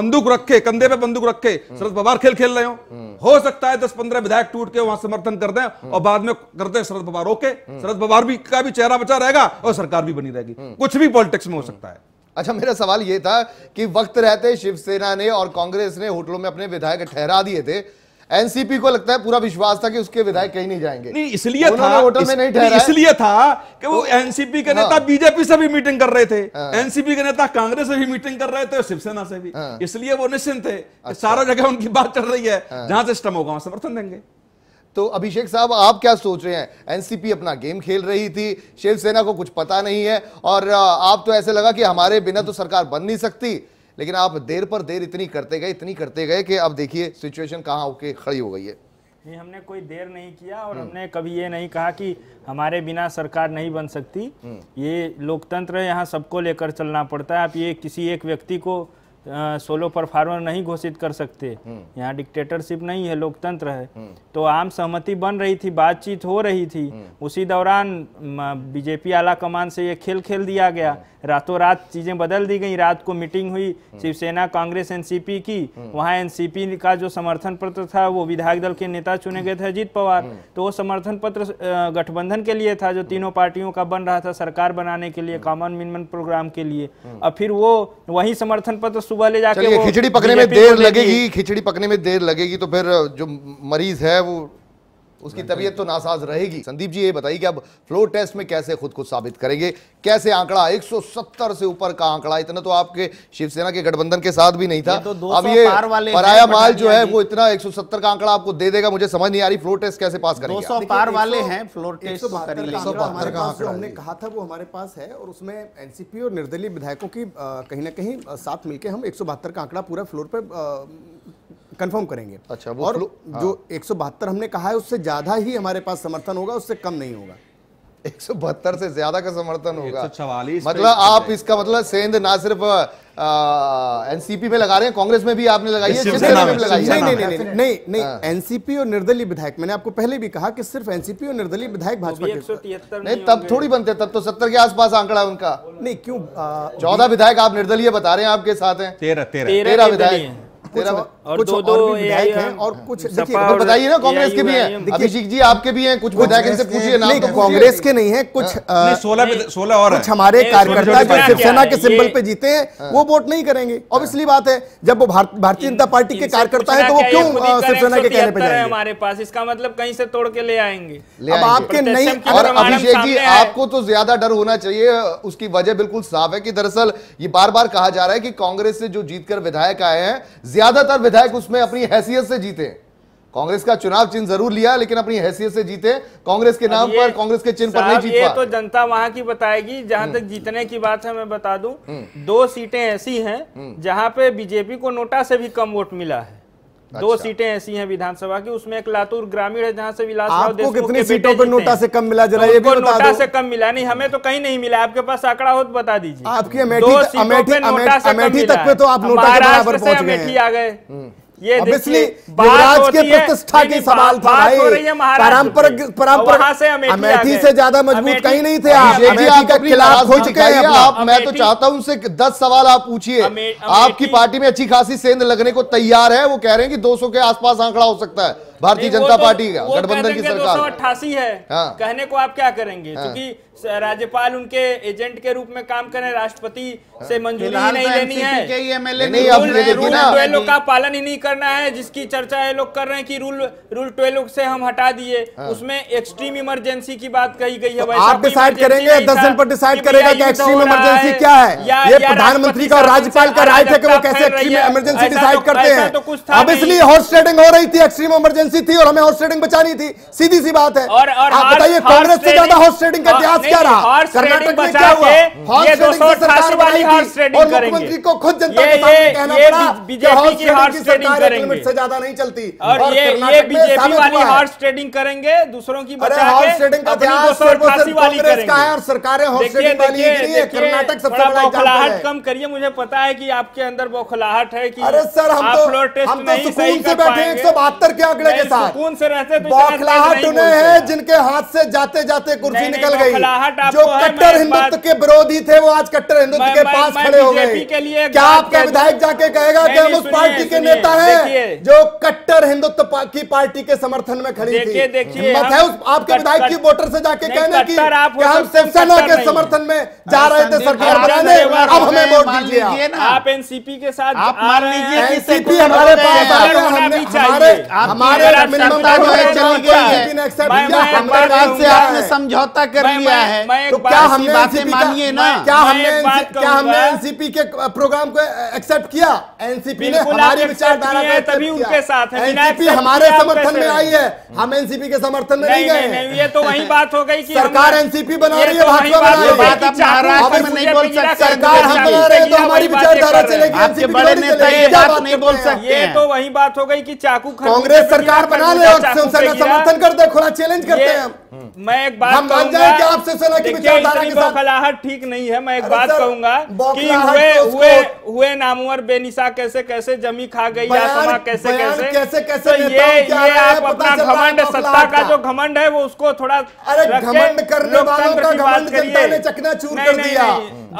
बंदूक रखे कंधे पे बंदूक रखे शरद पवार खेल खेल रहे हो सकता है दस पंद्रह विधायक टूट के वहां समर्थन कर दे और बाद में कर करते हैं शरद पवार ओके शरद पवार भी का भी चेहरा बचा रहेगा और सरकार भी बनी रहेगी कुछ भी पॉलिटिक्स में हो सकता है अच्छा मेरा सवाल यह था
कि वक्त रहते शिवसेना ने और कांग्रेस ने होटलों में अपने विधायक ठहरा दिए थे एनसीपी को लगता है पूरा विश्वास था कि उसके विधायक कहीं नहीं जाएंगे नहीं इसलिए था होटल में नहीं ठहरा इसलिए
था कि वो तो- एनसीपी के नेता हाँ। बीजेपी से भी मीटिंग कर रहे थे हाँ। एनसीपी के नेता कांग्रेस से भी मीटिंग कर रहे थे और शिवसेना से भी हाँ। इसलिए वो निश्चिंत थे अच्छा। सारा जगह उनकी बात चल रही है जहां से स्टम होगा वहां
समर्थन देंगे तो अभिषेक साहब आप क्या सोच रहे हैं एनसीपी अपना गेम खेल रही थी शिवसेना को कुछ पता नहीं है और आप तो ऐसे लगा कि हमारे बिना तो सरकार बन नहीं सकती लेकिन आप देर पर देर इतनी करते गए इतनी करते गए कि अब देखिए सिचुएशन कहाँ होके खड़ी हो गई है
नहीं हमने कोई देर नहीं किया और हम्म। हमने कभी ये नहीं कहा कि हमारे बिना सरकार नहीं बन सकती हम्म। ये लोकतंत्र यहाँ सबको लेकर चलना पड़ता है आप ये किसी एक व्यक्ति को सोलो परफॉर्मर नहीं घोषित कर सकते हम्म। यहाँ डिक्टेटरशिप नहीं है लोकतंत्र है हम्म। तो आम सहमति बन रही थी बातचीत हो रही थी हम्म। उसी दौरान बीजेपी आला कमान से ये खेल खेल दिया गया रातों रात चीज़ें बदल दी गई रात को मीटिंग हुई हम्म। शिवसेना कांग्रेस एनसीपी की हम्म। वहाँ एनसीपी का जो समर्थन पत्र था वो विधायक दल के नेता चुने गए थे अजीत पवार हम्म। तो वो समर्थन पत्र गठबंधन के लिए था जो तीनों पार्टियों का बन रहा था सरकार बनाने के लिए कॉमन मिनमन प्रोग्राम के लिए और फिर वो वही समर्थन पत्र सुबह ले जाके खिचड़ी पकने में देर लगेगी
खिचड़ी पकने में देर लगेगी तो फिर जो मरीज है वो उसकी तबीयत तो नासाज रहेगी संदीप जी ये बताइए कि अब फ्लो टेस्ट में कैसे खुद को साबित करेंगे कैसे आंकड़ा 170 से ऊपर का आंकड़ा इतना तो आपके शिवसेना के गठबंधन के साथ भी नहीं था तो ये तो अब ये पराया माल हाँ जो हाँ है वो इतना 170 का आंकड़ा आपको दे देगा मुझे समझ नहीं आ रही फ्लो टेस्ट कैसे पास करेंगे सौ पार वाले हैं फ्लो टेस्ट हमने कहा था वो हमारे पास है और उसमें एनसीपी और निर्दलीय विधायकों की कहीं ना कहीं साथ मिलकर हम एक का आंकड़ा पूरा फ्लोर पर कंफर्म करेंगे अच्छा वो और हाँ। जो एक हमने कहा है उससे ज़्यादा ही हमारे पास समर्थन होगा उससे कम नहीं होगा एक से ज्यादा का समर्थन होगा मतलब आप इसका मतलब सेंध ना सिर्फ एनसीपी में लगा रहे हैं कांग्रेस में भी आपने लगाई है नहीं नहीं नहीं नहीं हाँ। एनसीपी और निर्दलीय विधायक मैंने आपको पहले भी कहा कि सिर्फ एनसीपी और निर्दलीय विधायक भाजपा के नहीं तब थोड़ी बनते तब तो सत्तर के आसपास आंकड़ा उनका नहीं क्यों चौदह विधायक आप निर्दलीय बता रहे हैं आपके साथ
हैं तेरह तेरह विधायक कुछ और, विधायक हैं और कुछ देखिए बताइए ना कांग्रेस के भी हैं अभिषेक
जी आपके भी हैं कुछ विधायक इनसे पूछिए ना तो कांग्रेस के
नहीं है कुछ हाँ। सोलह और कुछ हमारे कार्यकर्ता जो शिवसेना के सिंबल
पे जीते हैं हाँ। वो वोट नहीं करेंगे हाँ। ऑब्वियसली बात है जब वो भारतीय जनता पार्टी के कार्यकर्ता है तो वो क्यों शिवसेना के कहने पर हमारे
पास इसका मतलब कहीं से तोड़ के ले आएंगे अब आपके नहीं और अभिषेक जी
आपको तो ज्यादा डर होना चाहिए उसकी वजह बिल्कुल साफ है कि दरअसल ये बार बार कहा जा रहा है कि कांग्रेस से जो जीतकर विधायक आए हैं ज्यादातर विधायक उसमें अपनी हैसियत से जीते हैं कांग्रेस का चुनाव चिन्ह जरूर लिया लेकिन अपनी हैसियत से जीते कांग्रेस के नाम पर कांग्रेस के चिन्ह पर नहीं जीत ये तो
जनता वहां की बताएगी जहां हम्म। तक जीतने की बात है मैं बता दूं हम्म। दो सीटें ऐसी हैं हम्म। जहां पे बीजेपी को नोटा से भी कम वोट मिला है दो अच्छा। सीटें ऐसी हैं विधानसभा की उसमें एक लातूर ग्रामीण है जहां से विलास देशमुख कितनी सीटों पर नोटा से कम मिला जरा ये भी बता नोटा से कम मिला नहीं हमें तो कहीं नहीं मिला आपके पास आंकड़ा हो तो बता दीजिए आपकी अमेठी अमेठी तक पे तो आप नोटा के बराबर पहुंच गए आ गए हम्म। ये युवराज के प्रतिष्ठा के सवाल था भाई पारंपरिक पारंपरिक अमेठी से ज्यादा मजबूत कहीं नहीं
थे खिलाफ हो चुके हैं आप मैं तो चाहता हूं उनसे दस सवाल आप पूछिए आपकी पार्टी में अच्छी खासी सेंध लगने को तैयार है वो कह रहे हैं कि 200 के आसपास आंकड़ा हो सकता है भारतीय जनता तो पार्टी का गठबंधन की सरकार
अट्ठासी है हाँ। कहने को आप क्या करेंगे क्योंकि हाँ। राज्यपाल उनके एजेंट के रूप में काम करें राष्ट्रपति से मंजूरी नहीं लेनी है रूल का पालन ही नहीं करना है जिसकी चर्चा ये लोग कर रहे हैं कि रूल रूल ट्वेल्व से हम हटा दिए हाँ। उसमें एक्सट्रीम इमरजेंसी की बात कही गई है तो आप डिसाइड करेंगे दस दिन पर
डिसाइड करेगा कि एक्सट्रीम तो इमरजेंसी क्या है ये प्रधानमंत्री का राज्यपाल का राइट है कि वो कैसे एक्सट्रीम इमरजेंसी डिसाइड करते हैं तो अब इसलिए हॉर्स ट्रेडिंग हो रही थी एक्सट्रीम इमरजेंसी थी और हमें हॉर्स ट्रेडिंग बचानी थी सीधी सी बात है और आप बताइए कांग्रेस से ज्यादा हॉर्स ट्रेडिंग का इतिहास क्या रहा कर्नाटक में क्या हुआ हॉर्स ट्रेडिंग सरकार थी और मुख्यमंत्री को खुद जनता के सामने कहना पड़ा बीजेपी की हॉर्स ट्रेडिंग करेंगे से
ज्यादा नहीं चलती और ये बीजेपी वाली हॉर्स ट्रेडिंग करेंगे दूसरों की बचा के हॉर्स ट्रेडिंग का ध्यान सिर्फ सिर्फ और कांग्रेस का है और सरकारें हॉर्स ट्रेडिंग वाली है ये कर्नाटक सबसे बड़ा बौखलाहट कम करिए मुझे पता है कि आपके अंदर बौखलाहट है कि अरे सर हम तो हम तो सुकून से बैठे एक सौ बहत्तर के आंकड़े के साथ सुकून
से रहते तो बौखलाहट उन्हें है जिनके हाथ से जाते जाते कुर्सी निकल गई मुस्कुराहट जो कट्टर हिंदुत्व के विरोधी थे वो आज कट्टर हिंदुत्व के पास खड़े हो गए क्या आपका विधायक जाके कहेगा कि हम उस पार्टी के नेता हैं जो कट्टर हिंदुत्व की पार्टी के समर्थन में खड़ी थी मत है आपके विधायक की वोटर से जाके कहने की हम शिवसेना के समर्थन में जा रहे थे सरकार बनाने अब हमें वोट दीजिए आप
एनसीपी के साथ आप मान लीजिए एनसीपी हमारे पास आते हमारे हमारे मिनिमम जो है चली गई आपने समझौता कर लिया है है
तो क्या हमने एनसीपी मानिए ना क्या हमने क्या हमने एनसीपी के प्रोग्राम को एक्सेप्ट किया एनसीपी ने हमारी विचारधारा को तभी उनके साथ है एनसीपी हमारे समर्थन में आई है हम एनसीपी के समर्थन में नहीं गए ये तो वही बात हो गई कि सरकार एनसीपी तो बना रही है भाजपा बना रही है आप नहीं बोल सकते सरकार हम बना रहे हैं तो हमारी विचारधारा चलेगी आपके बड़े नेता ये बात नहीं बोल सकते ये तो
वही बात हो गई कि चाकू कांग्रेस सरकार बना ले और समर्थन करते खुला चैलेंज करते हैं हम मैं एक बात हम मान जाए कि आपसे शिवसेना की विचारधारा के साथ बौखलाहट ठीक नहीं है मैं एक बात कहूंगा कि तो हुए हुए हुए नामवर बेनिशा कैसे कैसे जमी खा गई या समा कैसे कैसे कैसे कैसे तो ये ये आप अपना घमंड सत्ता का जो घमंड है वो उसको थोड़ा अरे घमंड करने वालों का घमंड जनता ने चकनाचूर कर दिया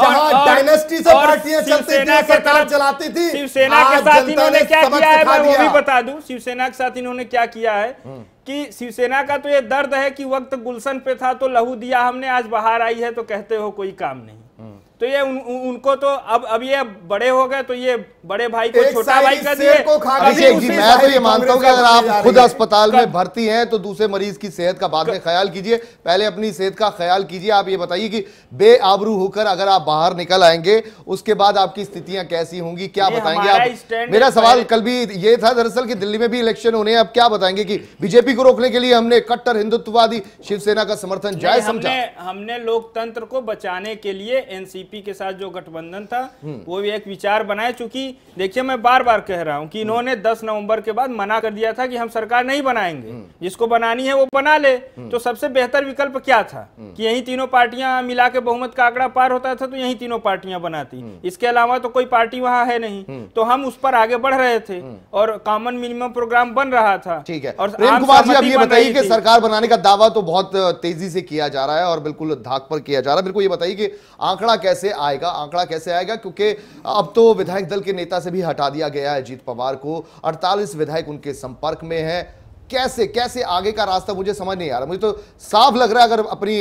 जहां डायनेस्टी से पार्टियां चलती थी सरकार चलाती थी शिवसेना के साथ इन्होंने क्या किया है मैं वो भी बता दूं शिवसेना के साथ इन्होंने क्या किया है कि शिवसेना का तो ये दर्द है कि वक्त गुलशन पे था तो लहू दिया हमने आज बाहर आई है तो कहते हो कोई काम नहीं हम्म। तो ये उन, उनको तो अब अब ये बड़े हो गए तो ये बड़े भाई को छोटा भाई कर दिए अभिषेक जी मैं तो ये मानता हूँ कि अगर आप खुद
अस्पताल में भर्ती हैं तो दूसरे मरीज की सेहत का बाद में ख्याल कीजिए पहले अपनी सेहत का ख्याल कीजिए आप ये बताइए कि बेआबरू होकर अगर आप बाहर निकल आएंगे उसके बाद आपकी स्थितियां कैसी होंगी क्या बताएंगे आप मेरा सवाल कल भी ये था दरअसल की दिल्ली में भी इलेक्शन होने अब क्या बताएंगे की बीजेपी को रोकने के लिए हमने कट्टर हिंदुत्ववादी शिवसेना का समर्थन जायज समझा
हमने लोकतंत्र को बचाने के लिए एनसीपी बीजेपी के साथ जो गठबंधन था हम्म। वो भी एक विचार बनाए चूंकि देखिए मैं बार बार कह रहा हूँ कि हम्म। इन्होंने 10 नवंबर के बाद मना कर दिया था कि हम सरकार नहीं बनाएंगे हम्म। जिसको बनानी है वो बना ले तो सबसे बेहतर विकल्प क्या था कि यही तीनों पार्टियां मिला के बहुमत का आंकड़ा पार होता था तो यही तीनों पार्टियां बनाती इसके अलावा तो कोई पार्टी वहां है नहीं तो हम उस पर आगे बढ़ रहे थे और कॉमन मिनिमम प्रोग्राम बन रहा था ठीक है और बताइए
सरकार बनाने का दावा तो बहुत तेजी से किया जा रहा है और बिल्कुल धाक पर किया जा रहा है बिल्कुल ये बताइए कि आंकड़ा कैसे कैसे आएगा आंकड़ा कैसे आएगा क्योंकि अब तो विधायक दल के नेता से भी हटा दिया गया है अजीत पवार को अड़तालीस विधायक उनके संपर्क में है कैसे कैसे आगे का रास्ता मुझे समझ नहीं आ रहा मुझे तो साफ लग रहा है अगर अपनी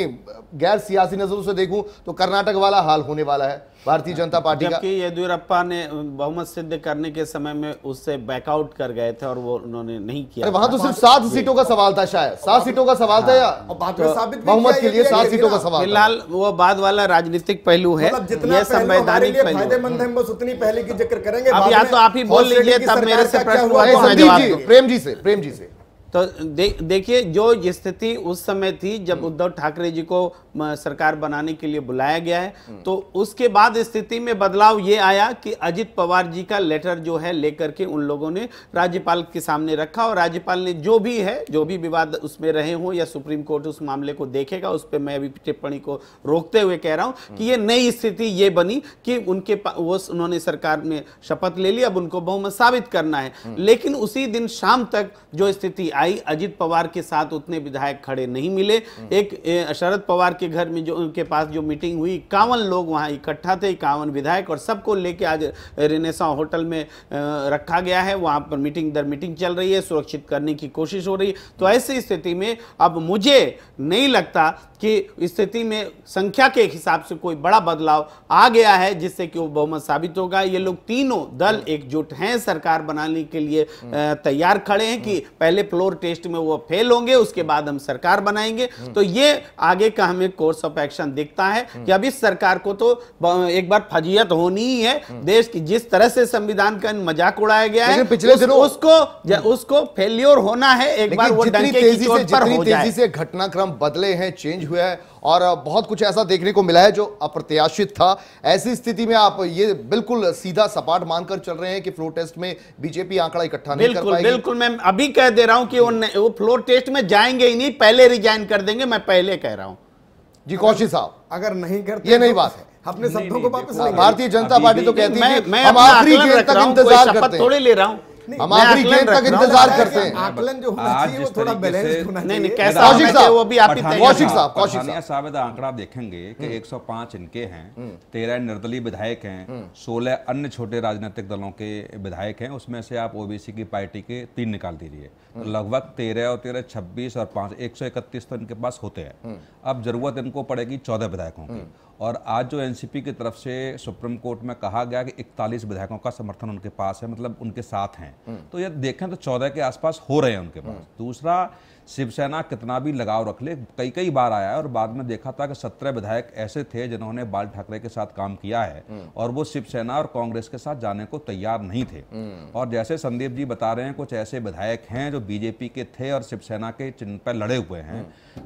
गैर सियासी नजरों से देखूं तो कर्नाटक वाला हाल होने वाला है भारतीय जनता पार्टी जबकि
येदियुरप्पा ने बहुमत सिद्ध करने के समय में उससे बैकआउट कर गए थे और वो उन्होंने नहीं किया वहां तो सिर्फ सात सीटों
का सवाल था शायद सात सीटों का सवाल था या हाँ। तो तो बहुमत के लिए सात सीटों का सवाल फिलहाल
वो बाद वाला राजनीतिक पहलू है मतलब संवैधानिक
बस उतनी पहले की जिक्र करेंगे या तो आप ही बोल लीजिए
प्रेम जी से प्रेम जी से तो दे, देखिए जो स्थिति उस समय थी जब हम्म। उद्धव ठाकरे जी को सरकार बनाने के लिए बुलाया गया है हम्म। तो उसके बाद स्थिति में बदलाव ये आया कि अजित पवार जी का लेटर जो है लेकर के उन लोगों ने राज्यपाल के सामने रखा और राज्यपाल ने जो भी है जो भी विवाद उसमें रहे हों या सुप्रीम कोर्ट उस मामले को देखेगा उस पर मैं अभी टिप्पणी को रोकते हुए कह रहा हूँ हम्म। कि ये नई स्थिति ये बनी कि उनके वो उन्होंने सरकार में शपथ ले ली अब उनको बहुमत साबित करना है लेकिन उसी दिन शाम तक जो स्थिति आई अजित पवार के साथ उतने विधायक खड़े नहीं मिले एक शरद पवार के घर में जो उनके पास जो मीटिंग हुई इक्यावन लोग वहाँ इकट्ठा थे इक्यावन विधायक और सबको लेके आज रेनेसा होटल में रखा गया है वहाँ पर मीटिंग दर मीटिंग चल रही है सुरक्षित करने की कोशिश हो रही है तो ऐसी स्थिति में अब मुझे नहीं लगता कि स्थिति में संख्या के हिसाब से कोई बड़ा बदलाव आ गया है जिससे कि वो बहुमत साबित होगा ये लोग तीनों दल एकजुट हैं सरकार बनाने के लिए तैयार खड़े हैं कि पहले फ्लोर और टेस्ट में वो फेल होंगे उसके बाद हम सरकार बनाएंगे तो ये आगे का हमें कोर्स ऑफ एक्शन दिखता है कि अभी सरकार को तो एक बार फजीयत होनी ही है देश की जिस तरह से संविधान का मजाक उड़ाया गया है पिछले उस, उसको उसको फेल्योर होना है एक बार वो तेजी
से घटनाक्रम बदले हैं चेंज हुआ है और बहुत कुछ ऐसा देखने को मिला है जो अप्रत्याशित था ऐसी स्थिति में आप ये बिल्कुल सीधा सपाट मानकर चल रहे हैं कि फ्लोर टेस्ट में बीजेपी आंकड़ा इकट्ठा
नहीं कर पाएगी बिल्कुल मैं अभी कह दे रहा हूं कि वो फ्लोर टेस्ट में जाएंगे ही नहीं पहले रिजाइन कर देंगे मैं पहले कह रहा हूं जी कौशिक साहब
अगर नहीं करते ये तो नहीं बात है अपने शब्दों को वापस भारतीय जनता पार्टी तो कहती है थोड़ी ले रहा हूं
हम आखिरी गेंद तक इंतजार करते हैं
आकलन जो होना चाहिए वो थोड़ा बैलेंस होना नहीं नहीं कैसा कौशिक साहब वो भी आप ही कौशिक साहब कौशिक साहब
साहब आंकड़ा देखेंगे कि 105 हम्म। इनके हैं 13 हम्म। निर्दलीय विधायक हैं 16 हम्म। अन्य छोटे राजनीतिक दलों के विधायक हैं उसमें से आप ओबीसी की पार्टी के तीन निकाल दीजिए लगभग 13 और 13 26 और 5 131 तो इनके पास होते हैं अब जरूरत इनको पड़ेगी 14 विधायकों की और आज जो एनसीपी की तरफ से सुप्रीम कोर्ट में कहा गया कि 41 विधायकों का समर्थन उनके पास है मतलब उनके साथ हैं हैं तो यदि देखें तो चौदह के आसपास हो रहे हैं उनके पास दूसरा शिवसेना कितना भी लगाव रख ले कई कई बार आया और बाद में देखा था कि सत्रह विधायक ऐसे थे जिन्होंने बाल ठाकरे के साथ काम किया है और वो शिवसेना और कांग्रेस के साथ जाने को तैयार नहीं थे और जैसे संदीप जी बता रहे हैं कुछ ऐसे विधायक हैं जो बीजेपी के थे और शिवसेना के चिन्ह पर लड़े हुए हैं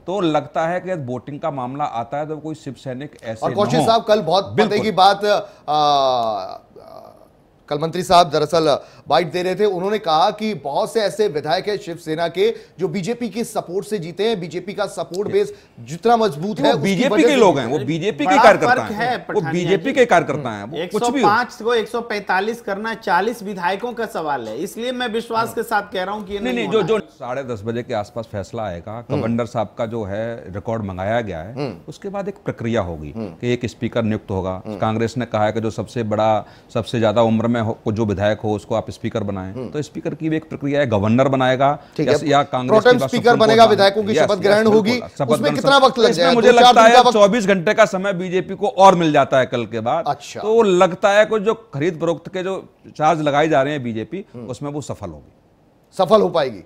तो लगता है कि वोटिंग का मामला आता है तो कोई शिवसैनिक ऐसे
साहब कल बहुत पते की बात कल मंत्री साहब दरअसल बाइट दे रहे थे उन्होंने कहा कि बहुत से ऐसे विधायक हैं शिवसेना के जो बीजेपी की सपोर्ट से जीते हैं बीजेपी का सपोर्ट बेस जितना मजबूत है बीजेपी के लोग हैं वो
बीजेपी के कार्यकर्ता है वो बीजेपी के कार्यकर्ता है कुछ भी पांच
को 145 करना 40 विधायकों का सवाल है इसलिए मैं विश्वास हाँ। के साथ कह रहा हूँ की नहीं जो जो
साढ़े दस बजे के आसपास फैसला आएगा हम्म। कमंडर साहब का जो है रिकॉर्ड मंगाया गया है हम्म। उसके बाद एक प्रक्रिया होगी हम्म। कि एक स्पीकर नियुक्त होगा कांग्रेस ने कहा है कि जो सबसे बड़ा सबसे ज्यादा उम्र में हो जो विधायक हो उसको आप स्पीकर बनाएं हम्म। तो स्पीकर की भी एक प्रक्रिया है गवर्नर बनाएगा या, कांग्रेस स्पीकर बनेगा विधायकों की शपथ ग्रहण होगी उसमें कितना वक्त लग जाएगा मुझे लगता है चौबीस घंटे का समय बीजेपी को और मिल जाता है कल के बाद अच्छा। तो लगता है कि जो खरीद फरोख्त के जो चार्ज लगाए जा रहे हैं बीजेपी हम्म। उसमें वो सफल होगी सफल हो पाएगी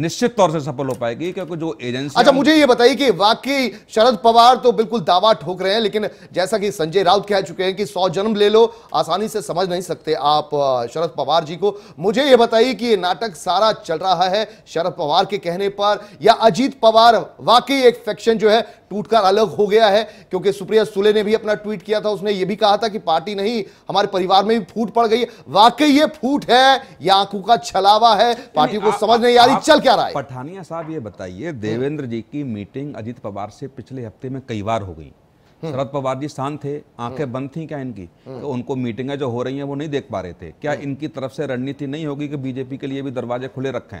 निश्चित तौर से सफल हो पाएगी क्योंकि जो एजेंसी अच्छा मुझे ये
बताइए कि वाकई शरद पवार तो बिल्कुल दावा ठोक रहे हैं लेकिन जैसा कि संजय राउत कह चुके हैं कि सौ जन्म ले लो आसानी से समझ नहीं सकते आप शरद पवार जी को मुझे ये बताइए कि ये नाटक सारा चल रहा है शरद पवार के कहने पर या अजीत पवार वाकई एक फैक्शन जो है टूटकर अलग हो गया है क्योंकि सुप्रिया सुले ने भी अपना ट्वीट किया था उसने ये भी कहा था कि पार्टी नहीं हमारे परिवार में भी फूट पड़ गई वाकई ये फूट है या आंखों का छलावा है पार्टी को समझ नहीं आ रही चल क्या है
पठानिया साहब ये बताइए हम्म। देवेंद्र जी की मीटिंग अजीत पवार से पिछले हफ्ते में कई बार हो गई हम्म। शरद पवार जी शांत थे आंखें हम्म। बंद थी क्या इनकी तो उनको मीटिंगें जो हो रही हैं वो नहीं देख पा रहे थे क्या इनकी तरफ से रणनीति नहीं होगी कि बीजेपी के लिए भी दरवाजे खुले रखें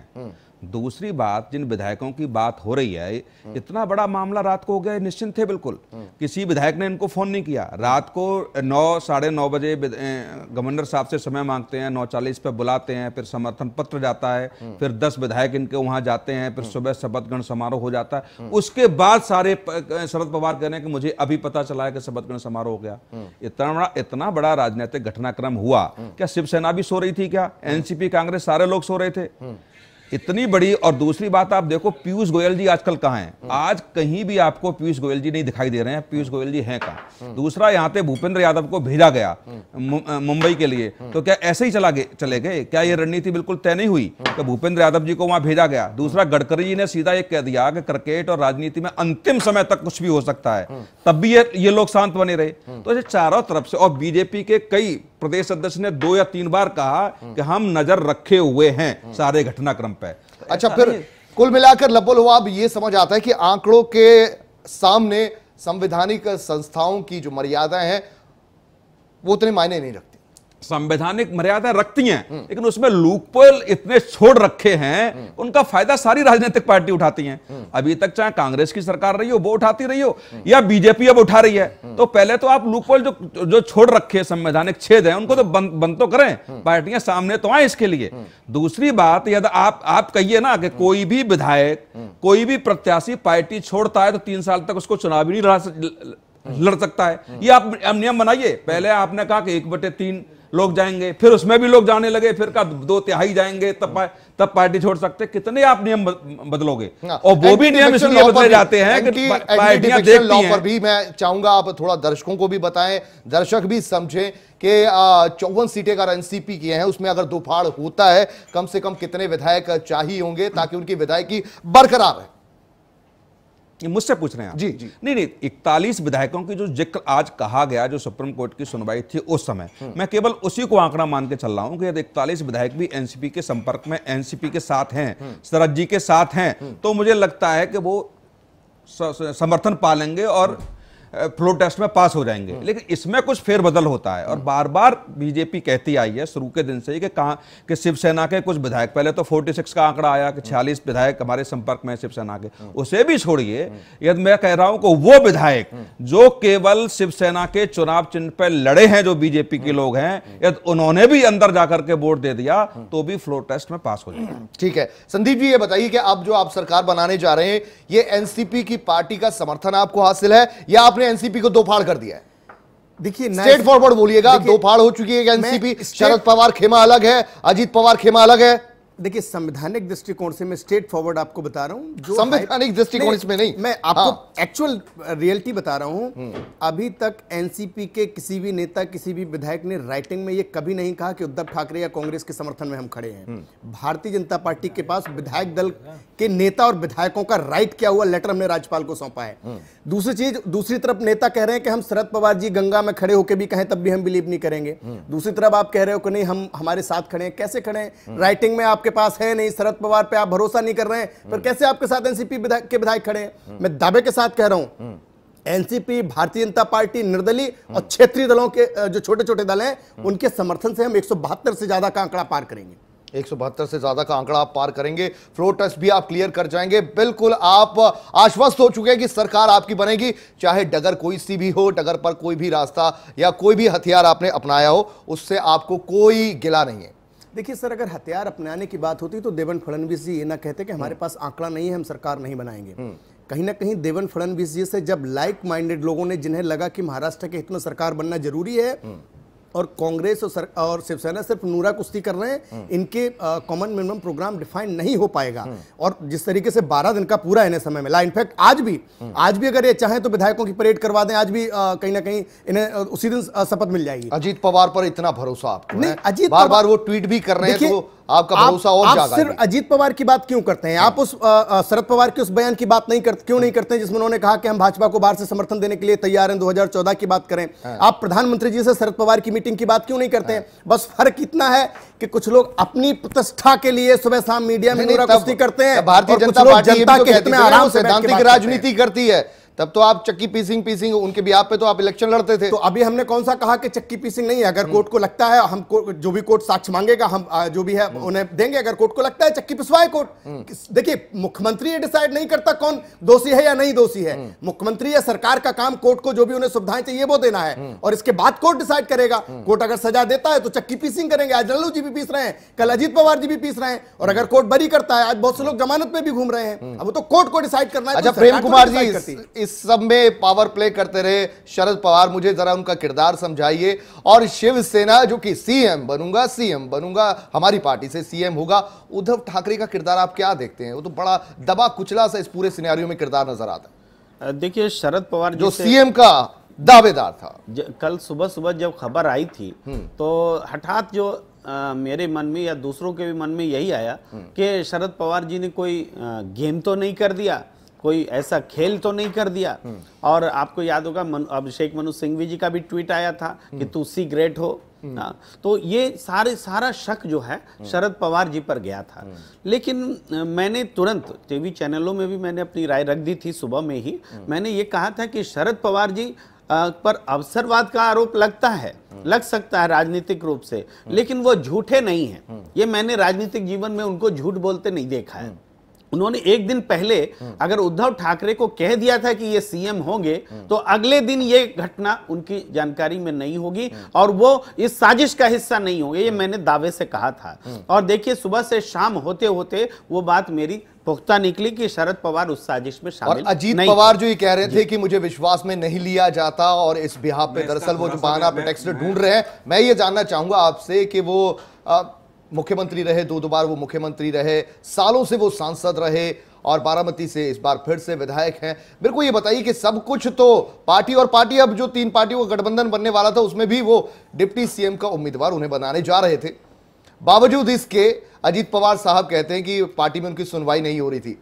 दूसरी बात जिन विधायकों की बात हो रही है इतना बड़ा मामला रात को हो गया निश्चिंत थे बिल्कुल किसी विधायक ने इनको फोन नहीं किया रात को नौ साढ़े नौ बजे गवर्नर साहब से समय मांगते हैं नौ चालीस पे बुलाते हैं फिर समर्थन पत्र जाता है फिर दस विधायक इनके वहां जाते हैं फिर सुबह शपथ ग्रहण समारोह हो जाता है उसके बाद सारे शरद पवार कह रहे हैं कि मुझे अभी पता चला है कि शपथ ग्रहण समारोह हो गया इतना बड़ा इतना बड़ा राजनीतिक घटनाक्रम हुआ क्या शिवसेना भी सो रही थी क्या एनसीपी कांग्रेस सारे लोग सो रहे थे इतनी बड़ी और दूसरी बात आप देखो पीयूष गोयल जी आजकल कहा हैं हम्म। आज कहीं भी आपको पीयूष गोयल जी नहीं दिखाई दे रहे हैं पीयूष गोयल जी हैं कहा हम्म। दूसरा यहाँ पे भूपेंद्र यादव को भेजा गया हम्म। मुंबई के लिए तो क्या ऐसे ही चला गए चले गए क्या ये रणनीति बिल्कुल तय नहीं हुई तो भूपेंद्र यादव जी को वहां भेजा गया दूसरा गडकरी जी ने सीधा ये कह दिया कि क्रिकेट और राजनीति में अंतिम समय तक कुछ भी हो सकता है तब भी ये ये लोग शांत बने रहे तो ऐसे चारों तरफ से और बीजेपी के कई प्रदेश अध्यक्ष ने दो या तीन बार कहा कि हम नजर रखे हुए हैं सारे घटनाक्रम पे तो अच्छा फिर कुल
मिलाकर लबुल अब ये समझ आता है कि आंकड़ों के सामने संवैधानिक संस्थाओं की जो मर्यादाएं हैं वो उतने मायने नहीं रखती
संवैधानिक मर्यादा रखती हैं लेकिन उसमें लूपोल इतने छोड़ रखे हैं उनका फायदा सारी राजनीतिक पार्टी उठाती हैं अभी तक चाहे कांग्रेस की सरकार रही हो वो उठाती रही हो या बीजेपी अब उठा रही है तो पहले तो आप लूपोल जो जो छोड़ रखे हैं संवैधानिक छेद हैं उनको तो बंद बंद तो करें पार्टियां सामने तो आए इसके लिए दूसरी बात यदि आप आप कहिए ना कि कोई भी विधायक कोई भी प्रत्याशी पार्टी छोड़ता है तो तीन साल तक उसको चुनावी नहीं लड़ सकता है ये आप नियम बनाइए पहले आपने कहा कि एक बटे तीन लोग जाएंगे फिर उसमें भी लोग जाने लगे फिर का दो तिहाई जाएंगे तब तब पार्टी छोड़ सकते कितने आप नियम बदलोगे हाँ, और वो भी नियम इसलिए बदले जाते हैं कि पार्टियां देखती हैं पर
भी मैं चाहूंगा आप थोड़ा दर्शकों को भी बताएं दर्शक भी समझें कि चौवन सीटें अगर एनसीपी किए हैं उसमें अगर दो फाड़ होता है कम से कम कितने विधायक चाहिए होंगे ताकि उनकी विधायकी बरकरार रहे
मुझसे पूछ रहे हैं जी जी नहीं नहीं इकतालीस विधायकों की जो जिक्र आज कहा गया जो सुप्रीम कोर्ट की सुनवाई थी उस समय हम्म। मैं केवल उसी को आंकड़ा मान के चल रहा हूं कि यदि इकतालीस विधायक भी एनसीपी के संपर्क में एनसीपी के साथ हैं शरद हम्म। जी के साथ हैं हम्म। तो मुझे लगता है कि वो समर्थन पालेंगे और फ्लो टेस्ट में पास हो जाएंगे हम्म। लेकिन इसमें कुछ फेरबदल होता है और हम्म। बार बार बीजेपी कहती आई है शुरू के दिन से ही कि कहाँ कि शिवसेना के कुछ विधायक पहले तो 46 का आंकड़ा आया कि 46 हम्म। विधायक हमारे संपर्क में शिवसेना के उसे भी छोड़िए यदि मैं कह रहा हूं कि वो विधायक जो केवल शिवसेना के चुनाव चिन्ह पर लड़े हैं जो बीजेपी के लोग हैं यदि उन्होंने भी अंदर जाकर के वोट दे दिया तो भी फ्लो टेस्ट में पास हो जाएगा ठीक है संदीप जी ये बताइए कि अब जो आप
सरकार बनाने जा रहे हैं ये एनसीपी की पार्टी का समर्थन आपको हासिल है या आपने आपने एनसीपी को दो फाड़ कर दिया है देखिए स्ट्रेट फॉरवर्ड बोलिएगा दो फाड़ हो चुकी है एनसीपी शरद पवार खेमा अलग है अजीत पवार खेमा अलग है देखिए संवैधानिक दृष्टिकोण से मैं स्ट्रेट फॉरवर्ड आपको बता रहा हूँ संवैधानिक दृष्टिकोण इसमें नहीं मैं आपको एक्चुअल हाँ। रियलिटी बता रहा हूँ हम्म। अभी तक एनसीपी के किसी भी नेता किसी भी विधायक ने राइटिंग में ये कभी नहीं कहा कि उद्धव ठाकरे या कांग्रेस के समर्थन में हम खड़े हैं हम्म। भारतीय जनता पार्टी के पास विधायक दल के नेता और विधायकों का राइट क्या हुआ लेटर हमने राज्यपाल को सौंपा है हम्म। दूसरी चीज दूसरी तरफ नेता कह रहे हैं कि हम शरद पवार जी गंगा में खड़े होकर भी कहें तब भी हम बिलीव नहीं करेंगे दूसरी तरफ आप कह रहे हो कि नहीं हम हमारे साथ खड़े हैं कैसे खड़े हैं राइटिंग में आप आपके पास है नहीं शरद पवार पे आप भरोसा नहीं कर रहे हैं पर तो हम्म। कैसे आपके साथ एनसीपी के विधायक खड़े हैं हम्म। मैं दावे के साथ कह रहा हूं हम्म। एनसीपी भारतीय जनता पार्टी निर्दलीय और क्षेत्रीय दलों के जो छोटे छोटे दल हैं उनके समर्थन से हम एक से ज्यादा का आंकड़ा पार करेंगे एक से ज्यादा का आंकड़ा आप पार करेंगे फ्लो टेस्ट भी आप क्लियर कर जाएंगे बिल्कुल आप आश्वस्त हो चुके हैं कि सरकार आपकी बनेगी चाहे डगर कोई सी भी हो डगर पर कोई भी रास्ता या कोई भी हथियार आपने अपनाया हो उससे आपको कोई गिला नहीं है देखिए सर अगर हथियार अपनाने की बात होती तो देवन फडणवीस जी ये ना कहते कि हमारे हम्म। पास आंकड़ा नहीं है हम सरकार नहीं बनाएंगे हम्म। कहीं ना कहीं देवन फडणवीस जी से जब लाइक माइंडेड लोगों ने जिन्हें लगा कि महाराष्ट्र के हित में सरकार बनना जरूरी है हम्म। और कांग्रेस और सर, और शिवसेना सिर्फ नूरा कुश्ती कर रहे हैं हम्म। इनके कॉमन मिनिमम प्रोग्राम डिफाइन नहीं हो पाएगा हम्म। और जिस तरीके से 12 दिन का पूरा इन्हें समय मिला इनफैक्ट आज भी हम्म। आज भी अगर ये चाहें तो विधायकों की परेड करवा दें आज भी कहीं ना कहीं इन्हें उसी दिन शपथ मिल जाएगी अजीत पवार पर इतना भरोसा आपको नहीं अजीत बार बार वो ट्वीट भी कर रहे हैं आपका भरोसा और आप जागा सिर्फ अजीत पवार की बात क्यों करते हैं हाँ। आप उस शरद पवार के उस बयान की बात नहीं करते क्यों नहीं करते जिसमें उन्होंने कहा कि हम भाजपा को बाहर से समर्थन देने के लिए तैयार हैं 2014 की बात करें हाँ। आप प्रधानमंत्री जी से शरद पवार की मीटिंग की बात क्यों नहीं करते हैं हाँ। बस फर्क इतना है कि कुछ लोग अपनी प्रतिष्ठा के लिए सुबह शाम मीडिया में करते हैं भारतीय जनता पार्टी तो के हित में आराम से राजनीति करती है तब तो आप चक्की पीसिंग पीसिंग उनके भी आप पे तो आप इलेक्शन लड़ते थे तो अभी हमने कौन सा कहा कि चक्की पीसिंग नहीं है अगर कोर्ट को लगता है हम जो भी कोर्ट साक्ष मांगेगा हम जो भी है हम्म। उन्हें देंगे अगर कोर्ट को लगता है चक्की पिसवाए कोर्ट हम्म। देखिए मुख्यमंत्री ये डिसाइड नहीं करता कौन दोषी है या नहीं दोषी है हम्म। मुख्यमंत्री या सरकार का काम कोर्ट को जो भी उन्हें सुविधाएं चाहिए वो देना है और इसके बाद कोर्ट डिसाइड करेगा कोर्ट अगर सजा देता है तो चक्की पीसिंग करेंगे आज लल्लू जी भी पीस रहे हैं कल अजीत पवार जी भी पीस रहे हैं और अगर कोर्ट बरी करता है आज बहुत से लोग जमानत में भी घूम रहे हैं अब तो कोर्ट को डिसाइड करना है अच्छा, तो प्रेम कुमार जी इस सब में पावर प्ले करते रहे शरद पवार मुझे जरा उनका किरदार समझाइए और शिवसेना जो कि सीएम बनूंगा सीएम बनूंगा हमारी पार्टी से सीएम होगा उद्धव ठाकरे का किरदार आप क्या देखते हैं वो तो बड़ा दबा कुचला सा इस पूरे सिनेरियो में किरदार नजर आता
देखिए शरद पवार जो सीएम का दावेदार था कल सुबह सुबह जब खबर आई थी हम्म। तो हठात जो आ, मेरे मन में या दूसरों के भी मन में यही आया हम्म। कि शरद पवार जी ने कोई गेम तो नहीं कर दिया कोई ऐसा खेल तो नहीं कर दिया हम्म। और आपको याद होगा मनु, अभिषेक मनु सिंघवी जी का भी ट्वीट आया था कि हम्म। सी ग्रेट हो ना हम्म। हाँ, तो ये सारे सारा शक जो है शरद पवार जी पर गया था लेकिन मैंने तुरंत टीवी चैनलों में भी मैंने अपनी राय रख दी थी सुबह में ही मैंने ये कहा था कि शरद पवार जी पर अवसरवाद का आरोप लगता है लग सकता है राजनीतिक रूप से लेकिन वो झूठे नहीं है ये मैंने राजनीतिक जीवन में उनको झूठ बोलते नहीं देखा है उन्होंने एक दिन पहले अगर उद्धव ठाकरे को कह दिया था कि ये सीएम होंगे तो अगले दिन ये घटना उनकी जानकारी में नहीं होगी और वो इस साजिश का हिस्सा नहीं होंगे ये मैंने दावे से कहा था और देखिए सुबह से शाम होते होते वो बात मेरी पुख्ता निकली कि शरद पवार उस साजिश में शामिल और अजीत पवार जो ये
कह रहे थे कि मुझे विश्वास में नहीं लिया जाता और इस बिहार पे दरअसल वो जो बहाना ढूंढ रहे हैं मैं ये जानना चाहूंगा आपसे कि वो मुख्यमंत्री रहे दो दो बार वो मुख्यमंत्री रहे सालों से वो सांसद रहे और बारामती से इस बार फिर से विधायक हैं मेरे को ये बताइए कि सब कुछ तो पार्टी और पार्टी अब जो तीन पार्टियों का गठबंधन बनने वाला था उसमें भी वो डिप्टी सीएम का उम्मीदवार उन्हें बनाने जा रहे थे बावजूद इसके अजीत पवार साहब कहते हैं कि पार्टी में उनकी सुनवाई नहीं हो रही थी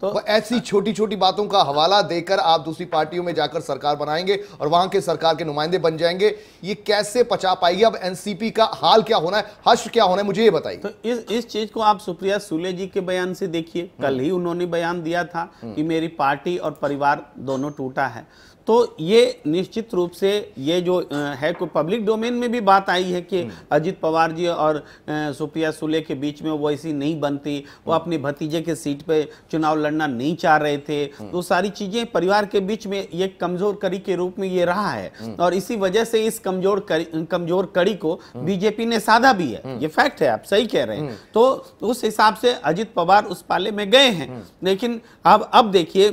तो ऐसी छोटी छोटी बातों का हवाला देकर आप दूसरी पार्टियों में जाकर सरकार बनाएंगे और वहां के सरकार के नुमाइंदे बन जाएंगे ये कैसे पचा पाएगी अब एनसीपी का हाल क्या होना है हश
क्या होना है मुझे ये बताइए तो इस इस चीज को आप सुप्रिया सूले जी के बयान से देखिए कल ही उन्होंने बयान दिया था हम्म। कि मेरी पार्टी और परिवार दोनों टूटा है तो ये निश्चित रूप से ये जो है कोई पब्लिक डोमेन में भी बात आई है कि हम्म। अजित पवार जी और सुप्रिया सुले के बीच में वो ऐसी नहीं बनती वो हम्म। अपने भतीजे के सीट पे चुनाव लड़ना नहीं चाह रहे थे हम्म। तो सारी चीजें परिवार के बीच में ये कमजोर कड़ी के रूप में ये रहा है और इसी वजह से इस कमजोर कमजोर कड़ी को बीजेपी ने साधा भी है ये फैक्ट है आप सही कह रहे हैं तो उस हिसाब से अजित पवार उस पाले में गए हैं लेकिन अब अब देखिए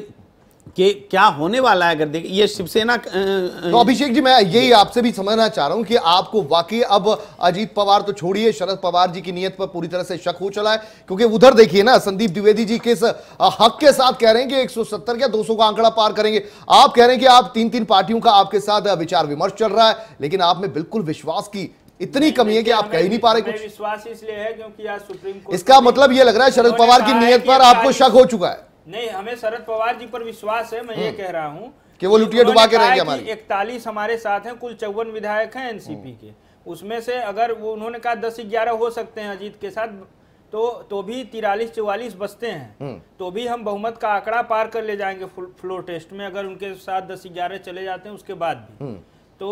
कि क्या होने वाला है अगर देखिए ये शिवसेना तो
अभिषेक जी मैं यही आपसे भी समझना चाह रहा हूं कि आपको वाकई अब अजीत पवार तो छोड़िए शरद पवार जी की नीयत पर पूरी तरह से शक हो चला है क्योंकि उधर देखिए ना संदीप द्विवेदी जी किस हक के साथ कह रहे हैं कि 170 क्या 200 का आंकड़ा पार करेंगे आप कह रहे हैं कि आप तीन तीन पार्टियों का आपके साथ विचार विमर्श चल रहा है लेकिन आप में बिल्कुल विश्वास की इतनी कमी है कि आप कह ही नहीं पा रहे कुछ
विश्वास इसलिए है क्योंकि आज सुप्रीम कोर्ट इसका मतलब यह लग रहा है शरद पवार की नीयत पर आपको शक हो चुका है नहीं हमें शरद पवार जी पर विश्वास है मैं ये हम्म। कह रहा हूँ कि वो लुटिया डुबा के रहेंगे हमारे इकतालीस हमारे साथ हैं कुल चौवन विधायक हैं एनसीपी हम्म। के उसमें से अगर वो उन्होंने कहा दस ग्यारह हो सकते हैं अजीत के साथ तो तो भी तिरालीस चौवालीस बचते हैं हम्म। तो भी हम बहुमत का आंकड़ा पार कर ले जाएंगे फ्लोर टेस्ट में अगर उनके साथ दस ग्यारह चले जाते हैं उसके बाद भी तो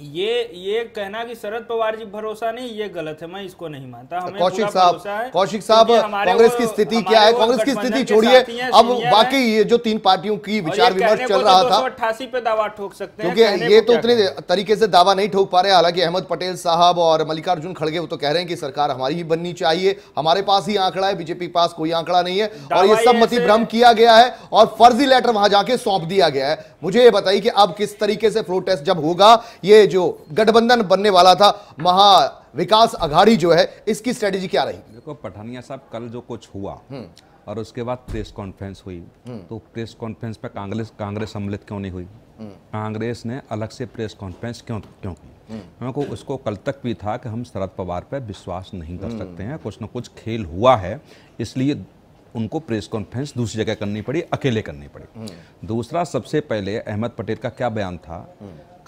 ये ये कहना कि शरद पवार जी भरोसा नहीं ये गलत है मैं इसको नहीं मानता तो हमें कौशिक साहब कौशिक साहब कांग्रेस की स्थिति क्या है कांग्रेस की स्थिति छोड़िए अब बाकी
ये जो तीन पार्टियों की विचार विमर्श चल रहा तो था
अट्ठासी पे दावा ठोक सकते हैं क्योंकि ये तो उतने
तरीके से दावा नहीं ठोक पा रहे हालांकि अहमद पटेल साहब और मल्लिकार्जुन खड़गे वो तो कह रहे हैं कि सरकार हमारी ही बननी चाहिए हमारे पास ही आंकड़ा है बीजेपी के पास कोई आंकड़ा नहीं है और ये सब मती भ्रम किया गया है और फर्जी लेटर वहां जाके सौंप दिया गया है मुझे ये बताइए कि अब किस तरीके से फ्लो टेस्ट जब होगा ये जो गठबंधन बनने वाला था महा विकास अघाड़ी जो है इसकी स्ट्रेटेजी क्या रही
देखो पठानिया साहब कल जो कुछ हुआ हम्म। और उसके बाद प्रेस कॉन्फ्रेंस हुई हम्म। तो प्रेस कॉन्फ्रेंस पर कांग्रेस कांग्रेस सम्मिलित क्यों नहीं हुई हम्म। कांग्रेस ने अलग से प्रेस कॉन्फ्रेंस क्यों क्यों की को उसको कल तक भी था कि हम शरद पवार पर विश्वास नहीं कर सकते हैं कुछ ना कुछ खेल हुआ है इसलिए उनको प्रेस कॉन्फ्रेंस दूसरी जगह करनी पड़ी अकेले करनी पड़ी दूसरा सबसे पहले अहमद पटेल का क्या बयान था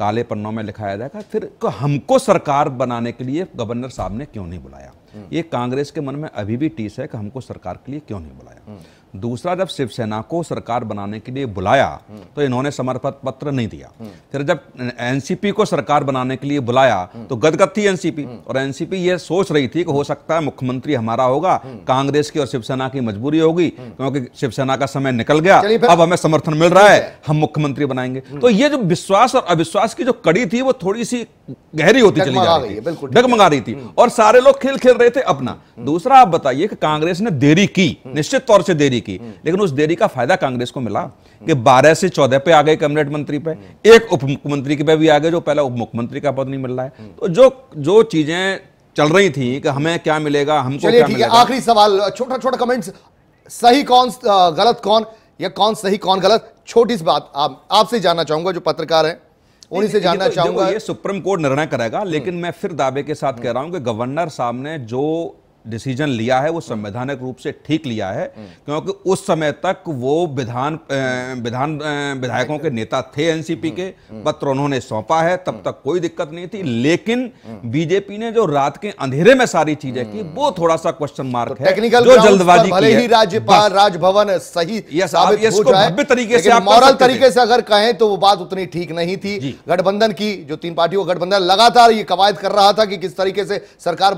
काले पन्नों में लिखाया जाएगा फिर हमको सरकार बनाने के लिए गवर्नर साहब ने क्यों नहीं बुलाया हम्म। ये कांग्रेस के मन में अभी भी टीस है कि हमको सरकार के लिए क्यों नहीं बुलाया हम्म। दूसरा जब शिवसेना को सरकार बनाने के लिए बुलाया तो इन्होंने समर्पण पत्र नहीं दिया फिर जब एनसीपी को सरकार बनाने के लिए बुलाया तो गदगद थी एनसीपी और एनसीपी ये सोच रही थी कि हो सकता है मुख्यमंत्री हमारा होगा कांग्रेस की और शिवसेना की मजबूरी होगी क्योंकि शिवसेना का समय निकल गया अब हमें समर्थन मिल रहा है हम मुख्यमंत्री बनाएंगे तो ये जो विश्वास और अविश्वास की जो कड़ी थी वो थोड़ी सी गहरी होती चली जा रही
थी डगमगा रही थी
और सारे लोग खेल खेल रहे थे अपना दूसरा आप बताइए कि कांग्रेस ने देरी की निश्चित तौर से देरी देरी की लेकिन उस देरी का फायदा कांग्रेस को मिला कि 12 से 14 पे आ गए कैबिनेट मंत्री पे एक उप मुख्यमंत्री के पे भी आ गए जो पहला उप मुख्यमंत्री का पद नहीं मिल रहा है तो जो जो चीजें चल रही थी कि हमें क्या मिलेगा हमको
आखिरी सवाल छोटा छोटा कमेंट सही कौन गलत कौन या कौन सही कौन गलत छोटी सी बात आप आपसे जानना चाहूंगा जो पत्रकार है
उन्हीं से जानना तो चाहूंगा ये सुप्रीम कोर्ट निर्णय करेगा लेकिन हम्म। मैं फिर दावे के साथ कह रहा हूं कि गवर्नर साहब ने जो डिसीजन लिया है वो संवैधानिक रूप से ठीक लिया है क्योंकि उस समय तक वो विधान विधान विधायकों के नेता थे एनसीपी के पत्र उन्होंने सौंपा है तब तक कोई दिक्कत नहीं थी लेकिन बीजेपी ने जो रात के अंधेरे में सारी चीजें की वो थोड़ा सा क्वेश्चन मार्क तो है टेक्निकल जो जल्दबाजी की ही
राज्यपाल राजभवन सही भव्य तरीके से मॉरल तरीके से अगर कहें तो वो बात उतनी ठीक नहीं थी गठबंधन की जो तीन पार्टियों का गठबंधन लगातार ये कवायद कर रहा था कि किस तरीके से सरकार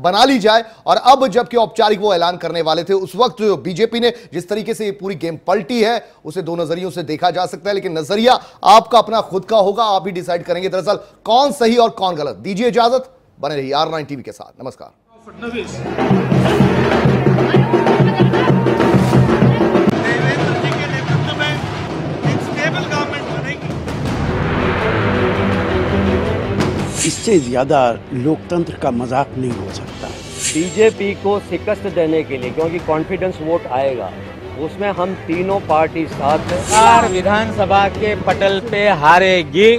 बना ली जाए और अब जबकि औपचारिक वो ऐलान करने वाले थे उस वक्त बीजेपी ने जिस तरीके से ये पूरी गेम पलटी है उसे दो नजरियों से देखा जा सकता है लेकिन नजरिया आपका अपना खुद का होगा आप ही डिसाइड करेंगे दरअसल कौन सही और कौन गलत दीजिए इजाजत बने रही आर नाइन टीवी के साथ
नमस्कार
इससे ज्यादा लोकतंत्र का मजाक नहीं हो सकता
बीजेपी को शिकस्त देने के लिए क्योंकि कॉन्फिडेंस वोट आएगा
उसमें हम तीनों पार्टी साथ विधानसभा के पटल पे हारेगी